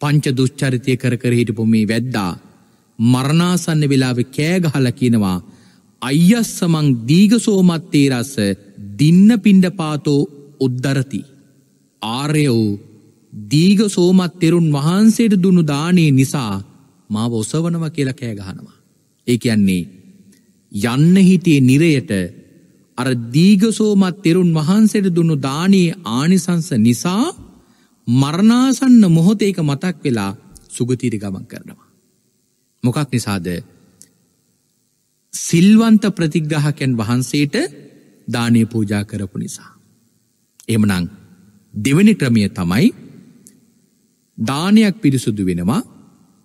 පංච දුෂ්චරිතය කර කර හිටපු මේ වැද්දා මරණාසන්න වෙලාව කෑගහල කියනවා අයියස්සමං දීග සෝමත්තේ රස දින්න පිණ්ඩපාතෝ උද්දරති ආරයෝ දීග සෝමත් තෙරුන් වහන්සේට දුන්නු දානයේ නිසා මාව ඔසවනව කියලා කෑ ගහනවා. ඒ කියන්නේ යන්න හිටියේ නිරයට අර දීගසෝමත් තෙරුන් වහන්සේට දුන්නු දානයේ ආනිසංස නිසා මරණාසන්න මොහොතේක මතක් වෙලා සුගතීර ගමන් කරනවා. මොකක් නිසාද සිල්වන්ත ප්‍රතිග්‍රහකැන් වහන්සේට දානය පූජා කරපු නිසා. එමනං දෙවනි ක්‍රමිය තමයි දානයක් පිරිසුදු වෙනවා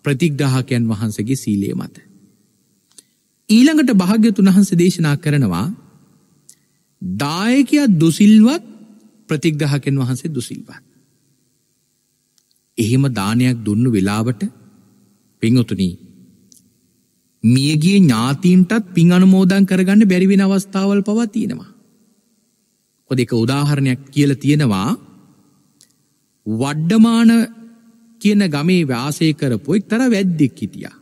ප්‍රතිග්‍රාහකයන් වහන්සගේ සීලේ මත. ඊළඟට භාග්‍යතුන් වහන්සේ දේශනා කරනවා දායකයා දුසිල්වත් ප්‍රතිග්‍රහකෙන් වහන්සේ දුසිල්වත්. එහෙම දානයක් දුන්නු වෙලාවට පිංඔතුනී මියගිය ඥාතීන්ටත් පින් අනුමෝදන් කරගන්න බැරිවෙන අවස්ථාවල් පවා තියෙනවා. හො දෙක උදාහරණයක් කියල තියෙනවා වඩ්ඩමාන කියන ගමේ වාසය කරපු එක් තර වැද්දෙක් හිටියා.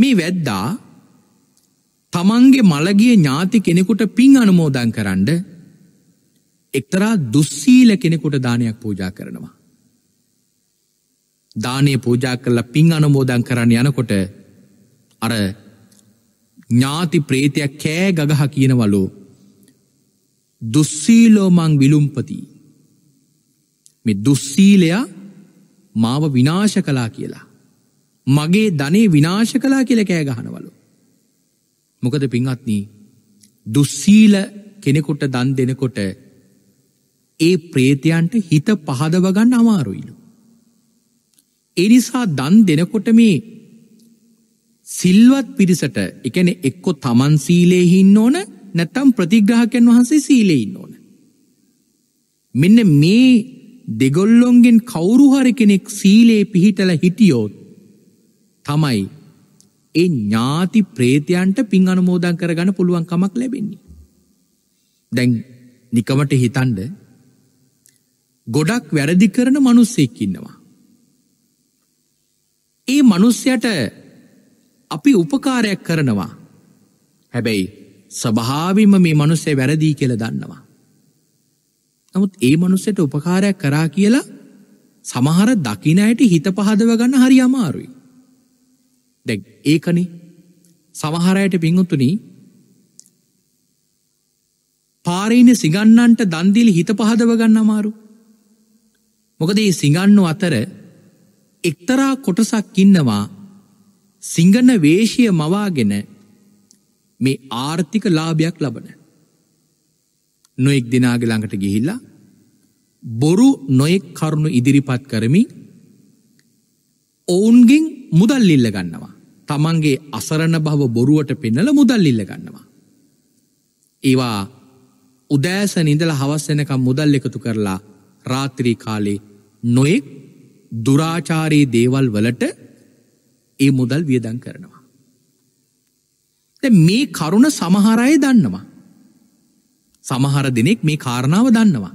මේ වැද්දා තමන්ගේ මළගිය ඥාති කෙනෙකුට පින් අනුමෝදන් කරන්න එක්තරා දුස්සීල කෙනෙකුට දානයක් පූජා කරනවා. දානය පූජා කරලා පින් අනුමෝදන් කරන්න යනකොට අර ඥාති ප්‍රේතයක් කෑ ගගහ කියනවලු දුස්සීලෝමං විලුම්පතිී මේ දුස්සීලයා මාව විනාශ කලා කියලා. මගේ ධනේ විනාශ කලා කියල කෑ ගහනවලු. මොකද පින්වත්නී දුස්සීල කෙනෙකුට දන් දෙනකොට ඒ ප්‍රේතියන්ට හිත පහදවගන්න අමාරුයිලු. එනිසා දන් දෙනකොට මේ සිල්වත් පිරිසට එකන එක්කො තමන් සීලයහින්න ඕන නැත්තම් ප්‍රතිග්‍රහකයන් වහන්සේ සීලෙයින්න ඕන. මෙන්න මේ දෙගොල්ලොන්ගෙන් කවුරුහර කෙනෙක් සීලේ පිහිටල හිටියෝත් තමයි ඒ ඥාති ප්‍රේතයන්ට පින් අනුමෝදන් කරගන්න පුළුවන් කමක් ලැබෙන්නේ. දැන් නිකමට හිතන්ඩ ගොඩක් වැරදි කරන මනුස්සෙක් ඉන්නවා. ඒ මනුස්්‍යයට අපි උපකාරයක් කරනවා හැබැයි ස්භාවිම මේ මනුස්සේ වැරදී කියල දන්නවා. නමුත් ඒ මනුස්සයට උපකාරයක් කරා කියලා සමහර දකින අයට හිත පහදව ගන්න හරි අමාරුයි. දැන් ඒකනේ සමහර අයට පිංගුතුනි පාරේ ඉන්න සිඟන්නන්ට දන් දීලා හිත පහදව ගන්න අමාරු. මොකද මේ සිඟන්නෝ අතර එක්තරා කොටසක් ඉන්නවා සිංගන වේශය මවාගෙන මේ ආර්ථික ලාභයක් ලබන නොෙක් දෙනාගේ ළඟට ගිහිල්ලා බොරු නොයෙක් කරුණු ඉදිරිපත් කරමින් ඔවුන්ගෙන් මුදල් ඉල්ල ගන්නවා. තමන්ගේ අසරණ භව බොරුවට පෙන්නල මුදල් ඉල්ල ගන්නවා. ඒවා උදෑස නිදල හවස්සෙනකම් මුදල් එකතු කරලා රාත්‍රී කාලේ නොයෙක් දුරාචාරයේ දේවල් වලට ඒ මුදල් වියදන් කරනවා. මේ කරුණ සමහරය දන්නවා. සමහර දෙනෙක් මේ කාරණාව දන්නවා.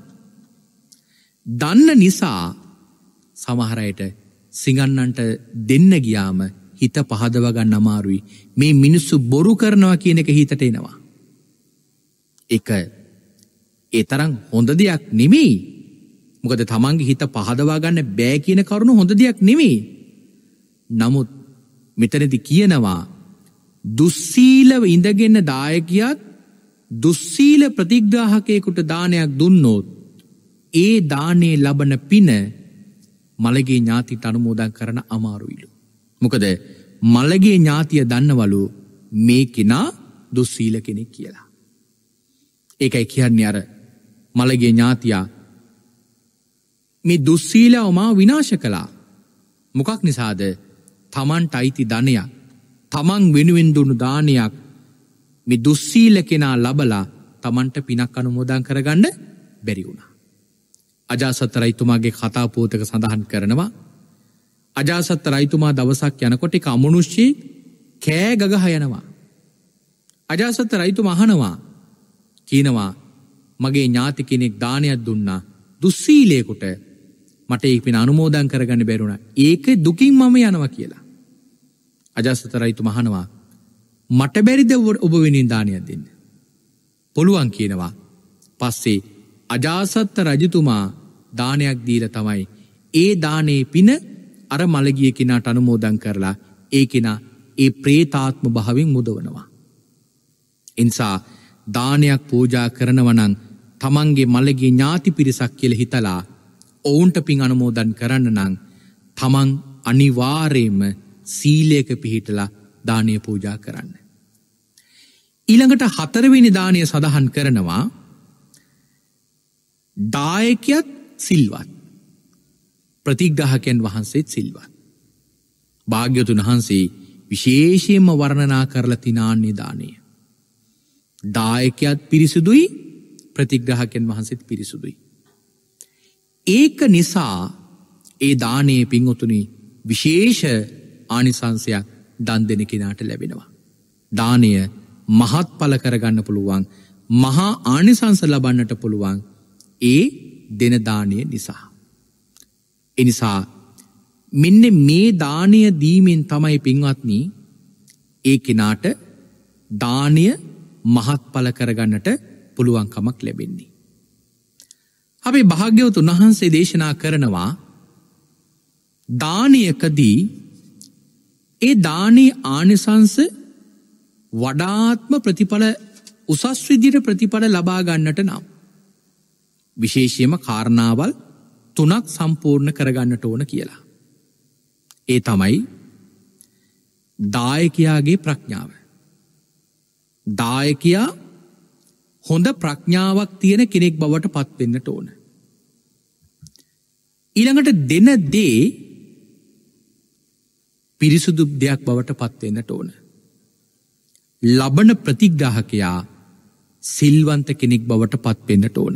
දන්න නිසා සමහරයට සිඟන්නන්ට දෙන්න ගියාම හිත පහදවගන්න අමාරුයි මේ මිනිස්සු බොරු කරනවා කියන එක හිතට එනවා. එක ඒතරං හොඳ දෙයක් නෙමෙයි මොකද තමන්ගේ හිත පහදවාගන්න බෑ කියන කරුණු හොඳ දෙයක් නෙමෙයි. නමුත් මෙතනදි කියනවා දුස්සීලව ඉඳගෙන දායකයත් දුස්සීල ප්‍රතිග්‍රාහකයකුට දානයක් දුන්නෝත් ඒ දානයේ ලබන පින මළගේ ඥාති තනුමෝදන් කරන අමාරුයිලු. මොකද මළගේ ඥාතිය දන්නවලු මේ කෙනා දුස්සීල කෙනෙක් කියලා. ඒකයි කියන්නේ අර මළගේ ඥාතියා මේ දුස්සීල ඔමා විනාශ කළා මොකක් නිසාද තමන්ට අයිති ධනයක් තමන් වෙනුවෙන් දුුණු දානයක් මි දුස්සීල කෙනා ලබලා තමන්ට පිනක් අනුමෝදන් කරගන්න බැරි වුණා. අජාසත්ත රයිතුමාගේ කතාපෝතක සඳහන් කරනවා අජාසත්ත රයිතුමා දවසක් යනකොටි අමනුෂ්‍යී කෑ ගගහ යනවා. අජාසත්ත රයිතු මහනවා කියනවා මගේ ඥාති කෙනෙක් දානයක් දුන්නා දුස්සීලයකුට මට ඒ පින අනුමෝදන් කරගන්න බැරුණ ඒක දුකින් මම යනවා කියලා. අජාසත රයිතු මහනවා මට බැරිද ඔබ වෙනින් දානයක් දෙන්න. පොළුවන් කියනවා පස්සේ අජාසත්ත රජතුමා දානයක් දීල තමයි ඒ දානයේ පින අර මළගිය කෙනාට අනුමෝදන් කරලා ඒ කෙනා ඒ ප්‍රේතාත්ම භාවෙන් මුදවනවා. එනිසා දානයක් පූජා කරනවනං තමන්ගේ මළගේ ඥාති පිරිසක් කියල හිතලා ඔවුන්ට පින් අනුමෝදන් කරන්න නං තමන් අනිවාරයම සීලයක පිහිටලා දානය පූජා කරන්න. ඊළඟට හතරවෙනි දානය සඳහන් කරනවා දායකයත් සිල්වත් ප්‍රතිග්‍රහකයන් වහන්සේත් සිල්වත් භාග්‍යතුන් වහන්සේ විශේෂයෙන්ම වර්ණනා කරලා තිනාන්නේ දානය දායකයත් පිරිසිදුයි ප්‍රතිග්‍රහකයන් වහන්සේත් පිරිසුදුයි ඒක නිසා ඒ දානයේ පින්වතුනි විශේෂ ආනිසංසයක් දන් දෙන කෙනාට ලැබෙනවා දානය මහත්ඵල කරගන්න පුළුවන් මහා ආනිසංස ලබන්නට පුළුවන් ඒ දෙනදානය නිසා. එනිසා මෙන්න මේ දානය දීමෙන් තමයි පින්වත්න ඒ කෙනාට දානය මහත්ඵල කරගන්නට පුළුවන්කමක් ලැබෙන්නේ. අපේ භාග්‍යවතු උන්වහන්සේ දේශනා කරනවා දානයකදී ඒ දානී ආනිසංස වඩාත්ම ප්‍රතිඵල උසස් විදිර ප්‍රතිඵල ලබාගන්නට නම්. විශේෂයම කාරණාවල් තුනක් සම්පූර්ණ කරගන්නට ඕන කියලා. ඒ තමයි දායකයාගේ ප්‍රඥාව. දායකයා හොඳ ප්‍රඥාවක් තියෙන කෙනෙක් බවට පත්වෙන්නට ඕන. ඊළඟට දෙන දේ පිරිසුදු දෙයක් බවට පත්වෙන්නට ඕන. ලබන ප්‍රතිග්‍රාහකයා සිල්වන්ත කෙනෙක් බවට පත්වෙන්නට ඕන.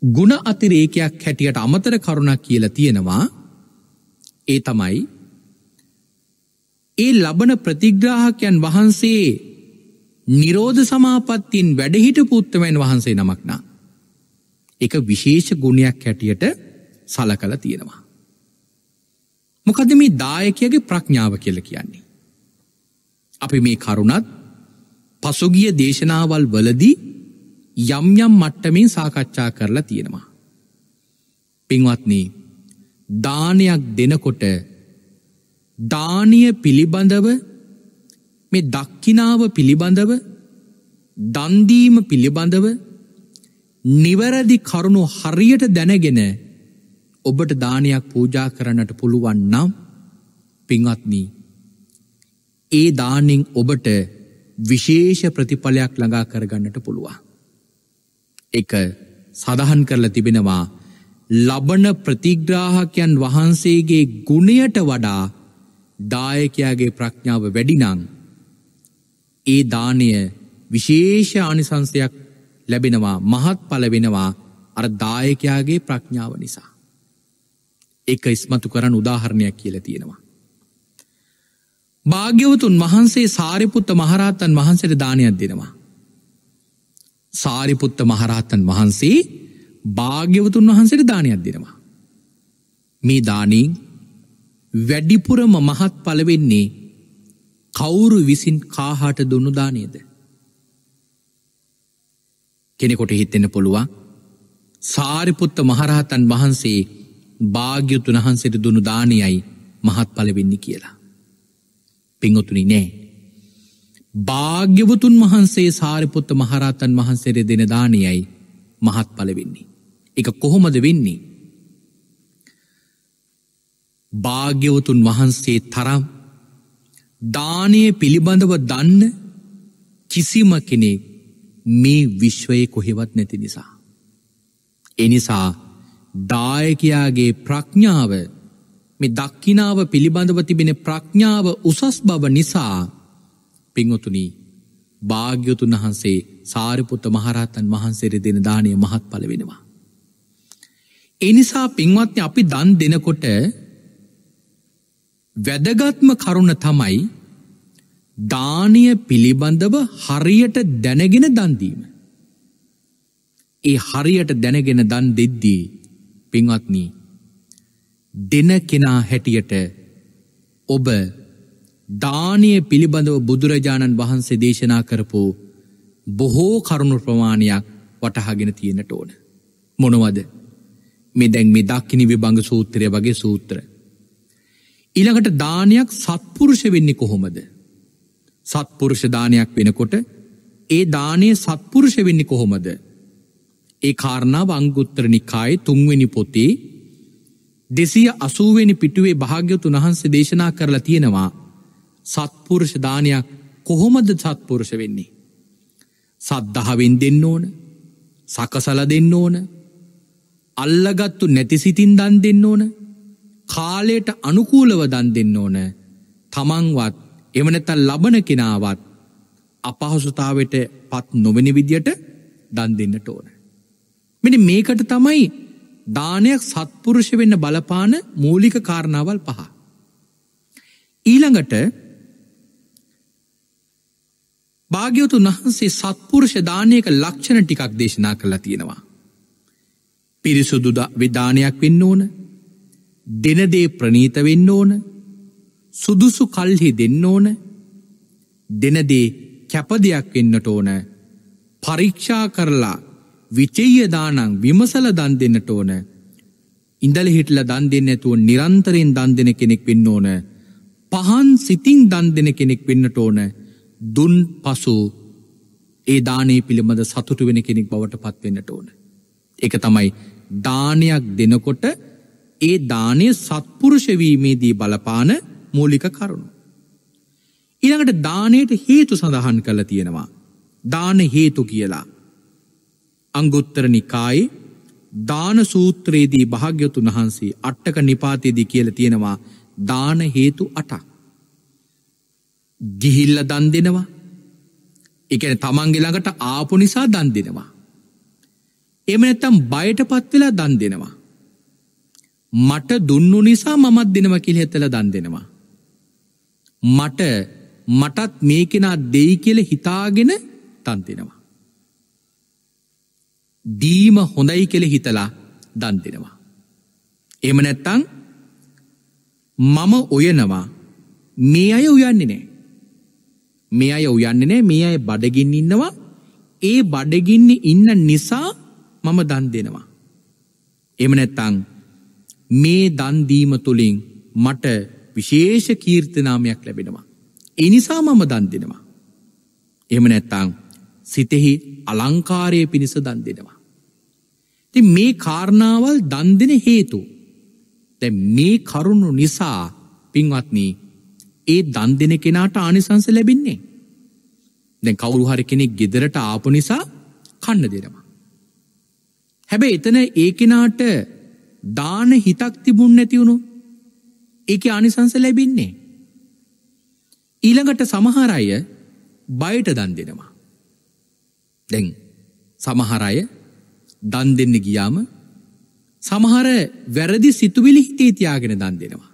ගුණ අතිරේකයක් හැටියට අමතර කරුණක් කියලා තියෙනවා ඒ තමයි ඒ ලබන ප්‍රතිග්‍රාහකයන් වහන්සේ නිරෝධ සමාපත්තින් වැඩහිට පුත්තමයන් වහන්සේ නමක්නා. එක විශේෂ ගුණයක් හැටියට සලකල තියෙනවා. මොකද මේ දායකයගේ ප්‍රඥාව කියල කියන්නේ. අපි මේ කරුණත් පසුගිය දේශනාවල් වලදී යම්යම් මට්ටමින් සාකච්ඡා කරලා තියෙනවා. පින්වත්නී දානයක් දෙනකොට දානය පිළිබඳව මේ දක්කිනාව පිළිබඳව දන්දීම පිළිබඳව නිවැරදි කරුණු හරියට දැනගෙන ඔබට දානයක් පූජා කරන්නට පුළුවන් නම් පින්වත්නී ඒ දානින් ඔබට විශේෂ ප්‍රතිඵලයක් ළඟා කරගන්නට පුළුවන්. එක සඳහන් කරලා තිබෙනවා ලබන ප්‍රතිග්‍රාහකයන් වහන්සේගේ ගුණයට වඩා දායකයාගේ ප්‍රඥාව වැඩිනං ඒ දානය විශේෂ ආනිසංසයක් ලැබෙනවා මහත් පල වෙනවා අර දායකයාගේ ප්‍රඥාව නිසා. එක ඉස්මතු කරන උදාහරණයක් කියල තියෙනවා. භාග්‍යවතුන් වහන්සේ සාරිපුත්ත මහරහත්තන් වහන්සට දානයක් දෙනවා. සාරිපුත්ත මහරහත්තන් වහන්සේ භාග්‍යවතුන් වහන්සට දානයක් දෙනවා. මේ දානීන් වැඩිපුරම මහත් පලවෙන්නේ කවුරු විසින් කාහාට දුන්නු දානයද. කෙනෙකොට හිත්තෙන පුළුවන් සාරිපුත්ත මහරහතන් වහන්සේ භාග්‍යුතුන් වහන්සට දුනු දානයයි මහත් පලවෙන්නේ කියලා. පිංහතුනි නෑ. භාග්‍යවතුන් වහන්සේ සාරිපොත්ත මහරාතන් වහන්සේර දෙන දානයයි මහත් පලවෙන්නේ. එක කොහොමද වෙන්නේ. භාග්‍යවතුන් වහන්සේ තරම් දානය පිළිබඳව දන්න කිසිම කෙනෙ මේ විශ්වයේ කොහෙවත් නැති නිසා. එනිසා දායකයාගේ ප්‍රඥාව මේ දක්කිනාව පිළිබඳව තිබෙන ප්‍රඥාව උසස් බව නිසා පිංවතුනි භාග්‍යතුන් වහන්සේ සාරිපුත්ත මහරහතන් වහන්සේරි දෙන දානය මහත් පල වෙනවා. එනිසා පින්වත්ය අපි දන් දෙනකොට වැදගත්ම කරුණ තමයි දානය පිළිබඳව හරියට දැනගෙන දන්දීම. ඒ හරියට දැනගෙන දන් දෙද්දී පින්වත්නී දෙන කෙනා හැටියට ඔබ දානය පිළිබඳව බුදුරජාණන් වහන්සේ දේශනා කරපු බොහෝ කරුණු ප්‍රමාණයක් වටහාගෙන තියෙනට ඕන. මොනවද මේ දැන් මේ දක්කිනි විභංග සූත්‍රය වගේ සූත්‍ර. ඊළඟට දානයක් සත්පුරුෂ වෙන්නේ කොහොමද. සත්පුරුෂ දානයක් වෙනකොට ඒ දානය සත්පුරුෂ වෙන්නේ කොහොමද. ඒ කාරණාව අංගුත්තර නිකායි තුන්වෙනි පොතේ දෙසිය අසූවෙනි පිටුවේ භාග්‍යතු වහන්සේ දේශනා කරලා තියෙනවා සත්පුරුෂ දානයක් කොහොමද සත්පුරුෂ වෙන්නේ. සද්ධාවෙන් දෙන්න ඕන සකසල දෙන්න ඕන අල්ලගත්තු නැති සිතින් දන් දෙන්න ඕන කාලයට අනුකූලව දන් දෙන්න ඕන තමන්වත් එමනැතල් ලබන කෙනාවත් අපහසුතාවට පත් නොවෙන විදියට දන් දෙන්නට ඕන. මෙනි මේකට තමයි දානයක් සත්පුරුෂ වෙන්න බලපාන මූලික කාරණාවල් පහ. ඊළඟට භාග්‍යවතු වහන්සේ සත්පුරුෂ දානයක ලක්ෂණ ටිකක් දේශනා කරලා තියෙනවා. පිරිසුදු විධානයක් වෙන්න ඕන දෙනදේ ප්‍රනීත වෙන්න ඕන සුදුසු කල්හි දෙන්න ඕන දෙනදේ කැප දෙයක් වෙන්නට ඕන පරීක්ෂා කරලා විචෙය දානං විමසල දන් දෙන්නට ඕන. ඉඳල හිටලා දන් දෙන්න නැතුව නිරන්තරයෙන් දන් දෙන කෙනෙක් වෙන්න ඕන. පහන් සිතින් දන් දෙන කෙනෙක් වෙන්නට ඕන. දුන් පසු ඒ දානය පිළිබඳ සතුටු වෙන කෙනෙක් බවට පත්වෙන්නට ඕන. එක තමයි දානයක් දෙනකොට ඒ දානය සත්පුරුෂවීමේදී බලපාන මූලික කරුණු. ඉළඟට දානයට හේතු සඳහන් කළ තියෙනවා. දාන හේතු කියලා. අංගුත්තර නිකායි දාන සූත්‍රයේදී භාග්‍යතුන් වහන්සේ අට්ටක නිපාතයේදී කියල තියෙනවා දාන හේතු අටක්. ගිහිල්ල දන් දෙනවා එකන තමන්ගෙළඟට ආපු නිසා දන් දෙනවා. එම නැතම් බයට පත්වෙලා දන් දෙනවා. මට දුන්නු නිසා මමත් දෙනව කිල් හෙතල දන් දෙනවා. මට මටත් මේකෙනා දෙයි කියල හිතාගෙන තන්තිෙනවා. දීම හොඳයි කෙළ හිතලා දන් දෙෙනවා. එම නැත්තං මම ඔයනවා මේ අය උයන්නේ නෑ. මේ අය උයන්නේ නෑ මේ අය බඩගින්න ඉන්නවා ඒ බඩගින්න ඉන්න නිසා මම දන් දෙනවා. එම නැත්තං මේ දන්දීම තුළින් මට විශේෂ කීර්තනාමයක් ලැබෙනවා. එනිසා මම දන් දෙෙනවා. එම නැත්තං සිතෙහි අලංකාරය පිණිස දන් දෙෙනවා. ති මේ කාරණාවල් දන්දෙන හේතු. දැ මේ කරුණු නිසා පින්වත්නී ඒ දන් දෙන කෙනාට ආනිසංස ලැබින්නේ. දැ කවුරු හරි කෙනෙක් ගෙදරට ආපු නිසා කන්න දෙනවා. හැබැ එතන ඒ කෙනාට දාන හිතක් තිබුන් නැතිවුණු ඒක ආනිසංස ලැබින්නේ. ඊළඟට සමහර අය බයට දන් දෙනවා. දැන් සමහරය දන් දෙන්න ගියාම සමහර වැරදි සිතුවිලි හිතේ තියාගෙන දන් දෙනවා.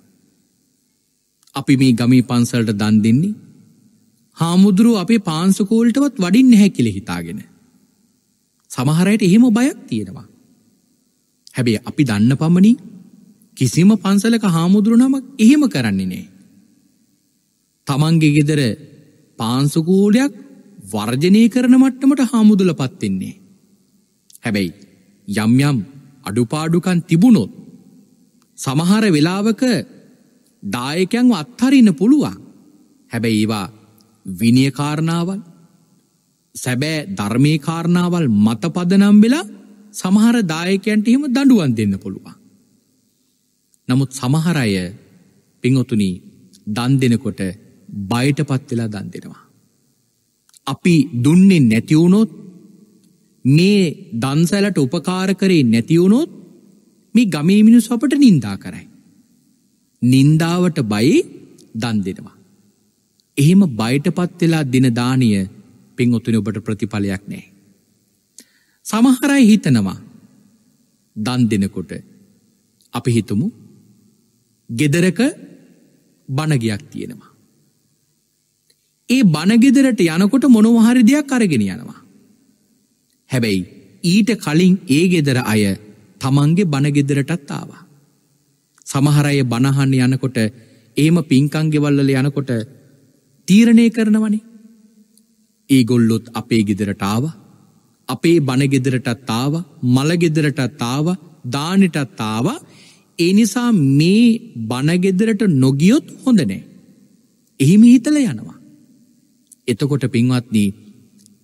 අපි මේ ගමී පන්සලට දන් දෙන්නේ හාමුදුරුව අපේ පාන්සකෝල්ටවත් වඩින් නැහැ කියල හිතාගෙන. සමහරයට එහෙම බයක් තියෙනවා. හැබේ අපි දන්න පමණින් කිසිම පන්සලක හාමුදුරුනමක් එහෙම කරන්නේ නෑ. තමන්ගේ ගෙදර පාන්සුකූලයක් වර්ජනය කරන මට්ටමට හාමුදුල පත්වෙන්නේ. හැබැයි යම් යම් අඩුපාඩුකන් තිබුණොත් සමහර වෙලාවක දායකයන්ව අත්හරින්න පුළුවන්. හැබැයි ඒවා විනියකාරණාවල් සැබෑ ධර්මය කාරණාවල් මත පදනම් වෙලා සමහර දායකයන්ට එහෙම දඩුවන් දෙන්න පුළුවන්. නමුත් සමහර අය පිංඔතුනි දන් දෙනකොට බයට පත්වෙලා දන් දෙෙනවා. අපි දුන්නේ නැතිවුණොත් මේ දන්සැලට උපකාර කරේ නැතිවුණොත් මේ ගමේ මිනිස් අපට නින්දා කරයි. නින්දාවට බයි දන් දෙෙනවා. එහෙම බයිටපත් වෙලා දින දානය පෙන් ඔතුන ඔබට ප්‍රතිඵලයක් නෑ. සමහරයි හිතනවා දන් දෙනකොට අපි හිතුමු ගෙදරක බණගයක් තියෙනවා. ඒ බණගෙදරට යනකොට මොනොවහරි දෙයක් අරගෙන යනවා. හැබැයි ඊට කලින් ඒ ගෙදර අය තමන්ගේ බණගෙදරටත්තාවා. සමහරය බණහන්න යනකොට ඒම පින්කංගෙවල්ලල යනකොට තීරණය කරනවනේ. ඒගොල්ලොත් අපේ ගෙදරටාව අපේ බණගෙදරටත්තාව මළගෙදරටත්තාව දානටත්තාව එනිසා මේ බණගෙදරට නොගියොත් හොඳනෑ. එහිම හිතල යනවා. එතකොට පින්වත්නී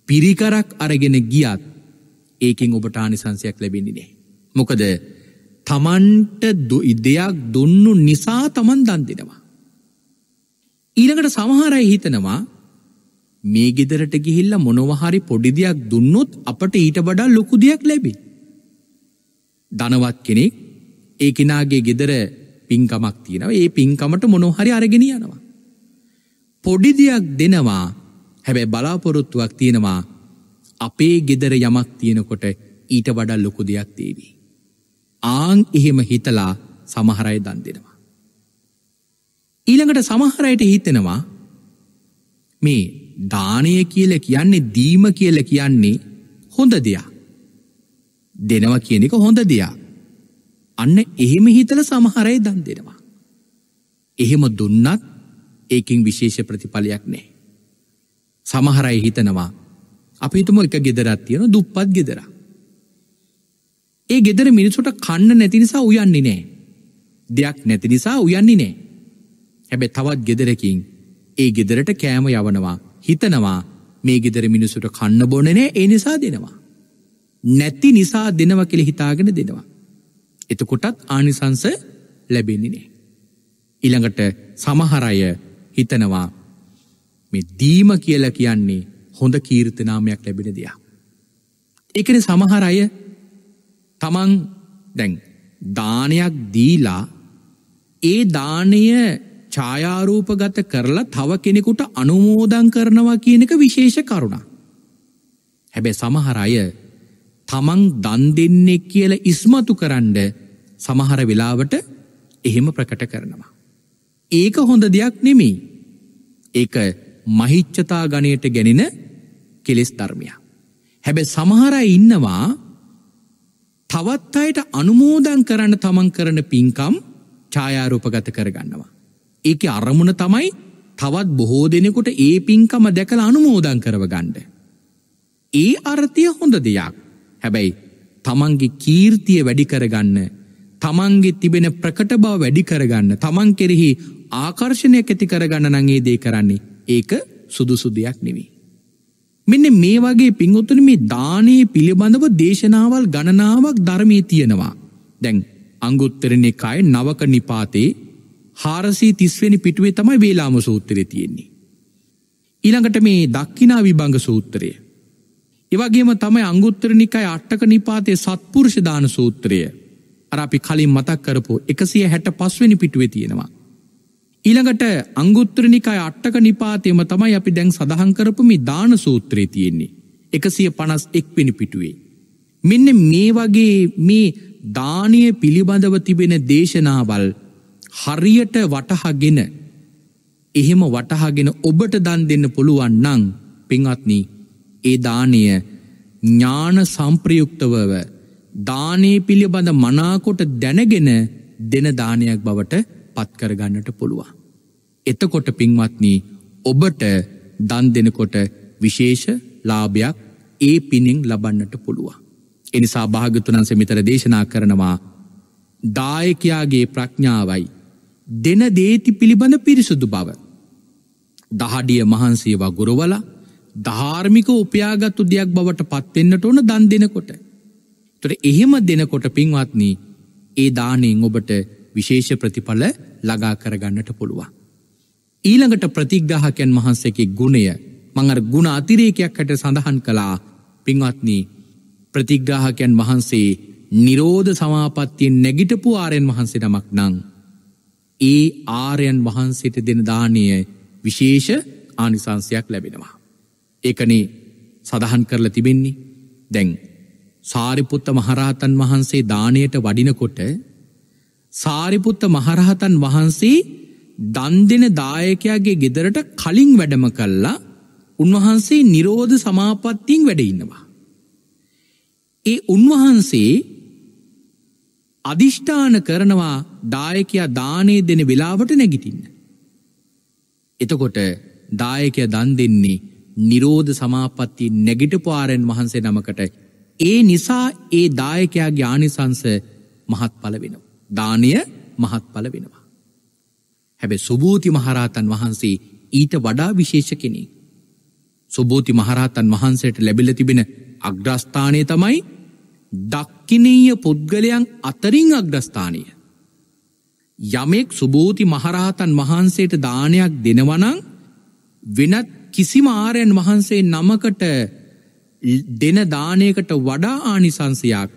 පිරිකරක් අරගෙන ගියත් ඒකින් ඔබට ආනිසංසයක් ලැබෙන්නේ නෑ. මොකද තමන්ට දෙයක් දුන්නු නිසා තමන් දන් දෙෙනවා. ඊළඟට සමහරයි හිතනවා මේ ගෙදරට ගිහිල්ල මොනවහරි පොඩි දෙයක් දුන්නොත් අපට ඊට වඩා ලොකු දෙයක් ලැබි. දනවත් කෙනෙක් ඒ කෙනාගේ ගෙදර පින්කමක් තියෙනව ඒ පින්කමට මොනොහරි අරගෙන යනවා. පොඩි දෙයක් දෙනවා හැබැ බලාපොරොත්තුවක් තියෙනවා අපේ ගෙදර යමක් තියෙනකොට ඊට වඩා ලොකු දෙයක් තේවී. ආං එහෙම හිතලා සමහරය දන් දෙෙනවා. ඊළඟට සමහරයට හිතෙනවා මේ දානය කියල කියන්නේ දීම කියල කියන්නේ හොඳ දෙයක්. දෙනවා කියන එක හොඳ දෙයක්. අන්න එහෙම හිතල සමහරය දන් දෙෙනවා. එහෙම දුන්නත් ඒකින් විශේෂ ප්‍රතිඵලයක් නෑ. සමහරයි හිතනවා අපිතුම එක ගෙදරත් තියෙන දුප්පත් ගෙදර. ඒ ගෙදර මිනිසුට කන්න නැති නිසා උයන්නේ නෑ. දෙයක් නැති නිසා උයන්නේ නෑ. හැබැ තවත් ගෙදරකින් ඒ ගෙදරට කෑම යවනවා හිතනවා මේ ගෙදර මිනිසුට කන්න බොනනෑ ඒ නිසා දෙනවා. නැති නිසා දෙනව කෙළ හිතාගෙන දෙනවා. එතකොටත් ආනිසංස ලැබෙන්නේ නෑ. ඉළඟට සමහරය හිතනවා මේ දීම කියල කියන්නේ හොඳ කීර්තනාමයක් ලැබෙන දෙයක්. එකන සමහර අය තමන් දැන් දානයක් දීලා ඒ දානය ඡායාරූපගත කරලා තව කෙනෙකුට අනුමෝදන් කරනවා කියන එක විශේෂ කරුණා. හැබැ සමහර අය තමන් දන් දෙන්නේ කියල ඉස්මතු කරන්න සමහර වෙලාවට එහෙම ප්‍රකට කරනවා. ඒක හොඳ දෙයක් නෙමී. ඒක මහිච්චතා ගණයට ගැනෙන කෙලෙස් ධර්මයක්. හැබැ සමහරයි ඉන්නවා තවත් අයට අනුමෝදන් කරන්න තමන් කරන පින්කම් ඡායාරූපගත කරගන්නවා. ඒක අරමුණ තමයි තවත් බොහෝ දෙනෙකුට ඒ පින්කම දැකළ අනුමෝදන් කරව ගණ්ඩ. ඒ අර්ථය හොඳ දෙයක් හැබැයි තමන්ගේ කීර්තිය වැඩි කරගන්න තමන්ගේ තිබෙන ප්‍රකට බව වැඩි කරගන්න තමන් කෙරෙහි ආකර්ශණයක් ඇති කරගන්න නංගේ දේ කරන්නේ ඒක සුදුසු දෙයක් නෙවී. මෙන්න මේ වගේ පින්වතුන මේ දානයේ පිළිබඳව දේශනාවල් ගණනාවක් ධර්මයේ තියෙනවා. දැන් අංගුත්තරණේ කය නවක නිපාතේ හාරසී තිස්වනි පිටුවේ තමයි වේලාම සූත්‍රය තියෙන්නේ. ඊළඟට මේ දක්කිනා විභංග සූත්‍රය. එවගේම තමයි අංගුත්තර නිකයි අට්ටක නිපාතය සත්පුරුෂ දාන සූත්‍රය අර අපි කලින් මතක් කරපු එකසිය හැට පස්වනි පිටුවේ තියෙනවා. ඊළඟට අංගුත්‍රනිකාය අට්ටක නිපාතයම තමයි අපි දැන් සඳහන් කරපුමි දාන සූත්‍රය තියෙන්නේ. එකසිය පනස් එක් පිණි පිටුවේ. මෙන්න මේ වගේ මේ දානය පිළිබඳව තිබෙන දේශනාවල් හරියට වටහගෙන එහෙම වටහගෙන ඔබට දන් දෙන්න පුළුවන් නං පිංහත්න ඒ දානය ඥාන සම්ප්‍රයුක්තවව දානය පිළිබඳ මනාකොට දැනගෙන දෙන දානයක් බවට පත්කරගන්නට පුළුවන්. එතකොට පින්වත්නී ඔබට දන් දෙනකොට විශේෂ ලාභයක් ඒ පිනිින් ලබන්නට පුළුවන්. එනිසා භාගතුනන් සෙමිතර දේශනා කරනවා දායකයාගේ ප්‍රඥාවයි දෙන දේති පිළිබඳ පිරිසුදු බව. දහඩිය මහන්සේ වගුරුවල ධාර්මික උපයාගත්තු දෙයක් බවට පත්වෙන්නට ඕන දන් දෙනකොට. තොට එහෙම දෙනකොට පින්වත්නී ඒ දානයෙන් ඔබට විශේෂ ප්‍රතිඵල ලගා කරගන්නට පුළුවන්. ඊළඟට ප්‍රතිග්‍රහකයන් වහන්සේකි ගුණය මඟර ගුණ අතිරේකයක් හැට සඳහන් කළා පින්වත්නී ප්‍රතිග්‍රාහකයන් වහන්සේ නිරෝධ සමාපත්තියෙන් නැගිටපු ආරයන් වහන්සේ නමක් නං. ඒ ආරයන් වහන්සේට දෙන දානය විශේෂ ආනිසංසයක් ලැබෙනවා. ඒකනේ සඳහන් කරලා තිබෙන්නේ දැන් සාරිපුත්ත මහරහතන් වහන්සේ දානයට වඩිනකොට සාරිපුත්ත මහරහතන් වහන්සේ දන් දෙෙන දායකයාගේ ගෙදරට කලින් වැඩම කල්ලා උන්වහන්සේ නිරෝධ සමාපත්තියෙන් වැඩඉන්නවා. ඒ උන්වහන්සේ අධිෂ්ඨාන කරනවා දායකයා දානය දෙන වෙලාවට නැගිටින්න. එතකොට දායකය දන් දෙන්නේ නිරෝධ සමාපත්ති නැගිටපාරෙන් වහන්සේ නමකට ඒ නිසා ඒ දායකයා ඥානිසංස මහත් පල වෙනවා. දානය මහත් පල වෙනවා. හැබැ සුභූති මහරහතන් වහන්සේ ඊට වඩා විශේෂ කෙනෙ. සුභූති මහරහතන් වහන්සේට ලැබිල තිබෙන අග්‍රස්ථානය තමයි දක්කිනීය පුද්ගලයන් අතරින් අග්‍රස්ථානය. යමෙක් සුභූති මහරහතන් වහන්සේට දානයක් දෙනවනං වෙනත් කිසි මාරයන් වහන්සේ නමකට දෙන දානයකට වඩා ආනිසංසයක්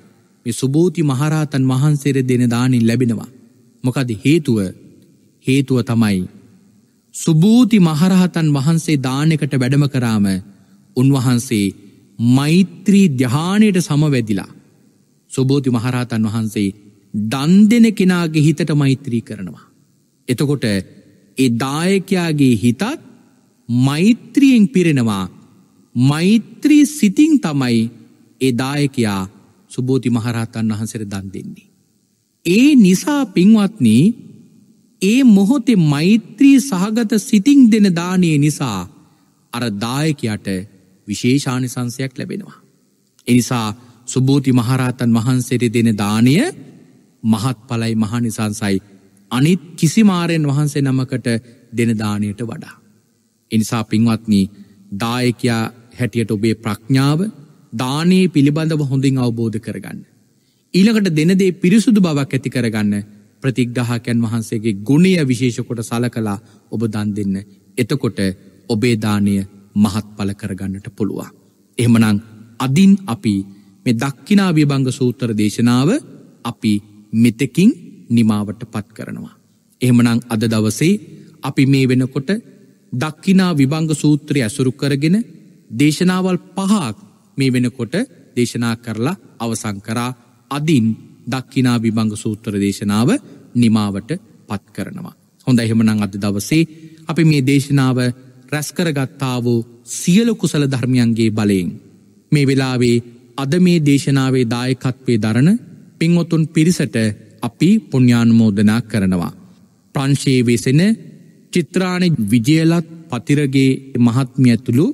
මේ සුභූති මහරහතන් වහන්සේර දෙන දානින් ලැබෙනවා. මොකද හේතුව හේතුව තමයි. සුභූති මහරහතන් වහන්සේ දානකට වැඩම කරාම උන්වහන්සේ මෛත්‍රී ධ්‍යානයට සමවැදිලා. සුබෝධි මහරහතන් වහන්සේ දන් දෙෙන කෙනාගේ හිතට මෛත්‍රී කරනවා. එතකොට ඒ දායකයාගේ හිතත් මෛත්‍රියෙන් පිරෙනවා මෛත්‍රී සිතිං තමයි ඒ දායකයා සුබෝධි මහරහතන් වහන්සර දන් දෙන්නේ. ඒ නිසා පින්වත්නී ඒ මොහොතේ මෛත්‍රී සහගත සිතිං දෙන දානය නිසා අර දායකයට විශේෂානිසංසයක් ලැබෙනවා. එනිසා සුබෝති මහරහතන් වහන්සේට දෙන දානය මහත් පලයි මහනිසංසයි අනිත් කිසිමාරයෙන් වහන්සේ නමකට දෙනදානයට වඩා. එනිසා පින්වත්නී දායකයා හැටියට ඔබේ ප්‍රඥාව දානයේ පිළිබඳව හොඳින් අවබෝධ කරගන්න. ඊළකට දෙනදේ පිරිසුදු බවක් ඇති කරගන්න ප්‍රතිග්ගහකැන් වහන්සේගේ ගුණය විශේෂකොට සලකලා ඔබ දන් දෙන්න. එතකොට ඔබේදානය මහත්ඵල කරගන්නට පුළුවන්. එහෙමනං අදින් අපි මේ දක්කිනා විභංග සූතර දේශනාව අපි මෙතකින් නිමාවට පත් කරනවා. එහෙමනං අද දවසේ අපි මේ වෙනකොට දක්කිනා විභංග සූත්‍රය ඇසුරු කරගෙන දේශනාවල් පහක් මේ වෙනකොට දේශනා කරලා අවසංකරා අදින් දක්කිනා විභංග සූත්‍ර දේශනාව නිමාවට පත් කරනවා. හොඳ එහෙමනං අද දවසේ අපි මේ දේශනාව රැස්කරගත්තාවෝ සියලු කුසල ධර්මියන්ගේ බලයෙන්. මේ වෙලාවේ අද මේ දේශනාවේ දායකත්වේ දරන පින්වොතුන් පිරිසට අපි පුුණ්ඥානුමෝදනා කරනවා. ප්‍රංශයේ වෙසෙන චිත්‍රාණ විජියලත් පතිරගේ මහත්මියඇතුළු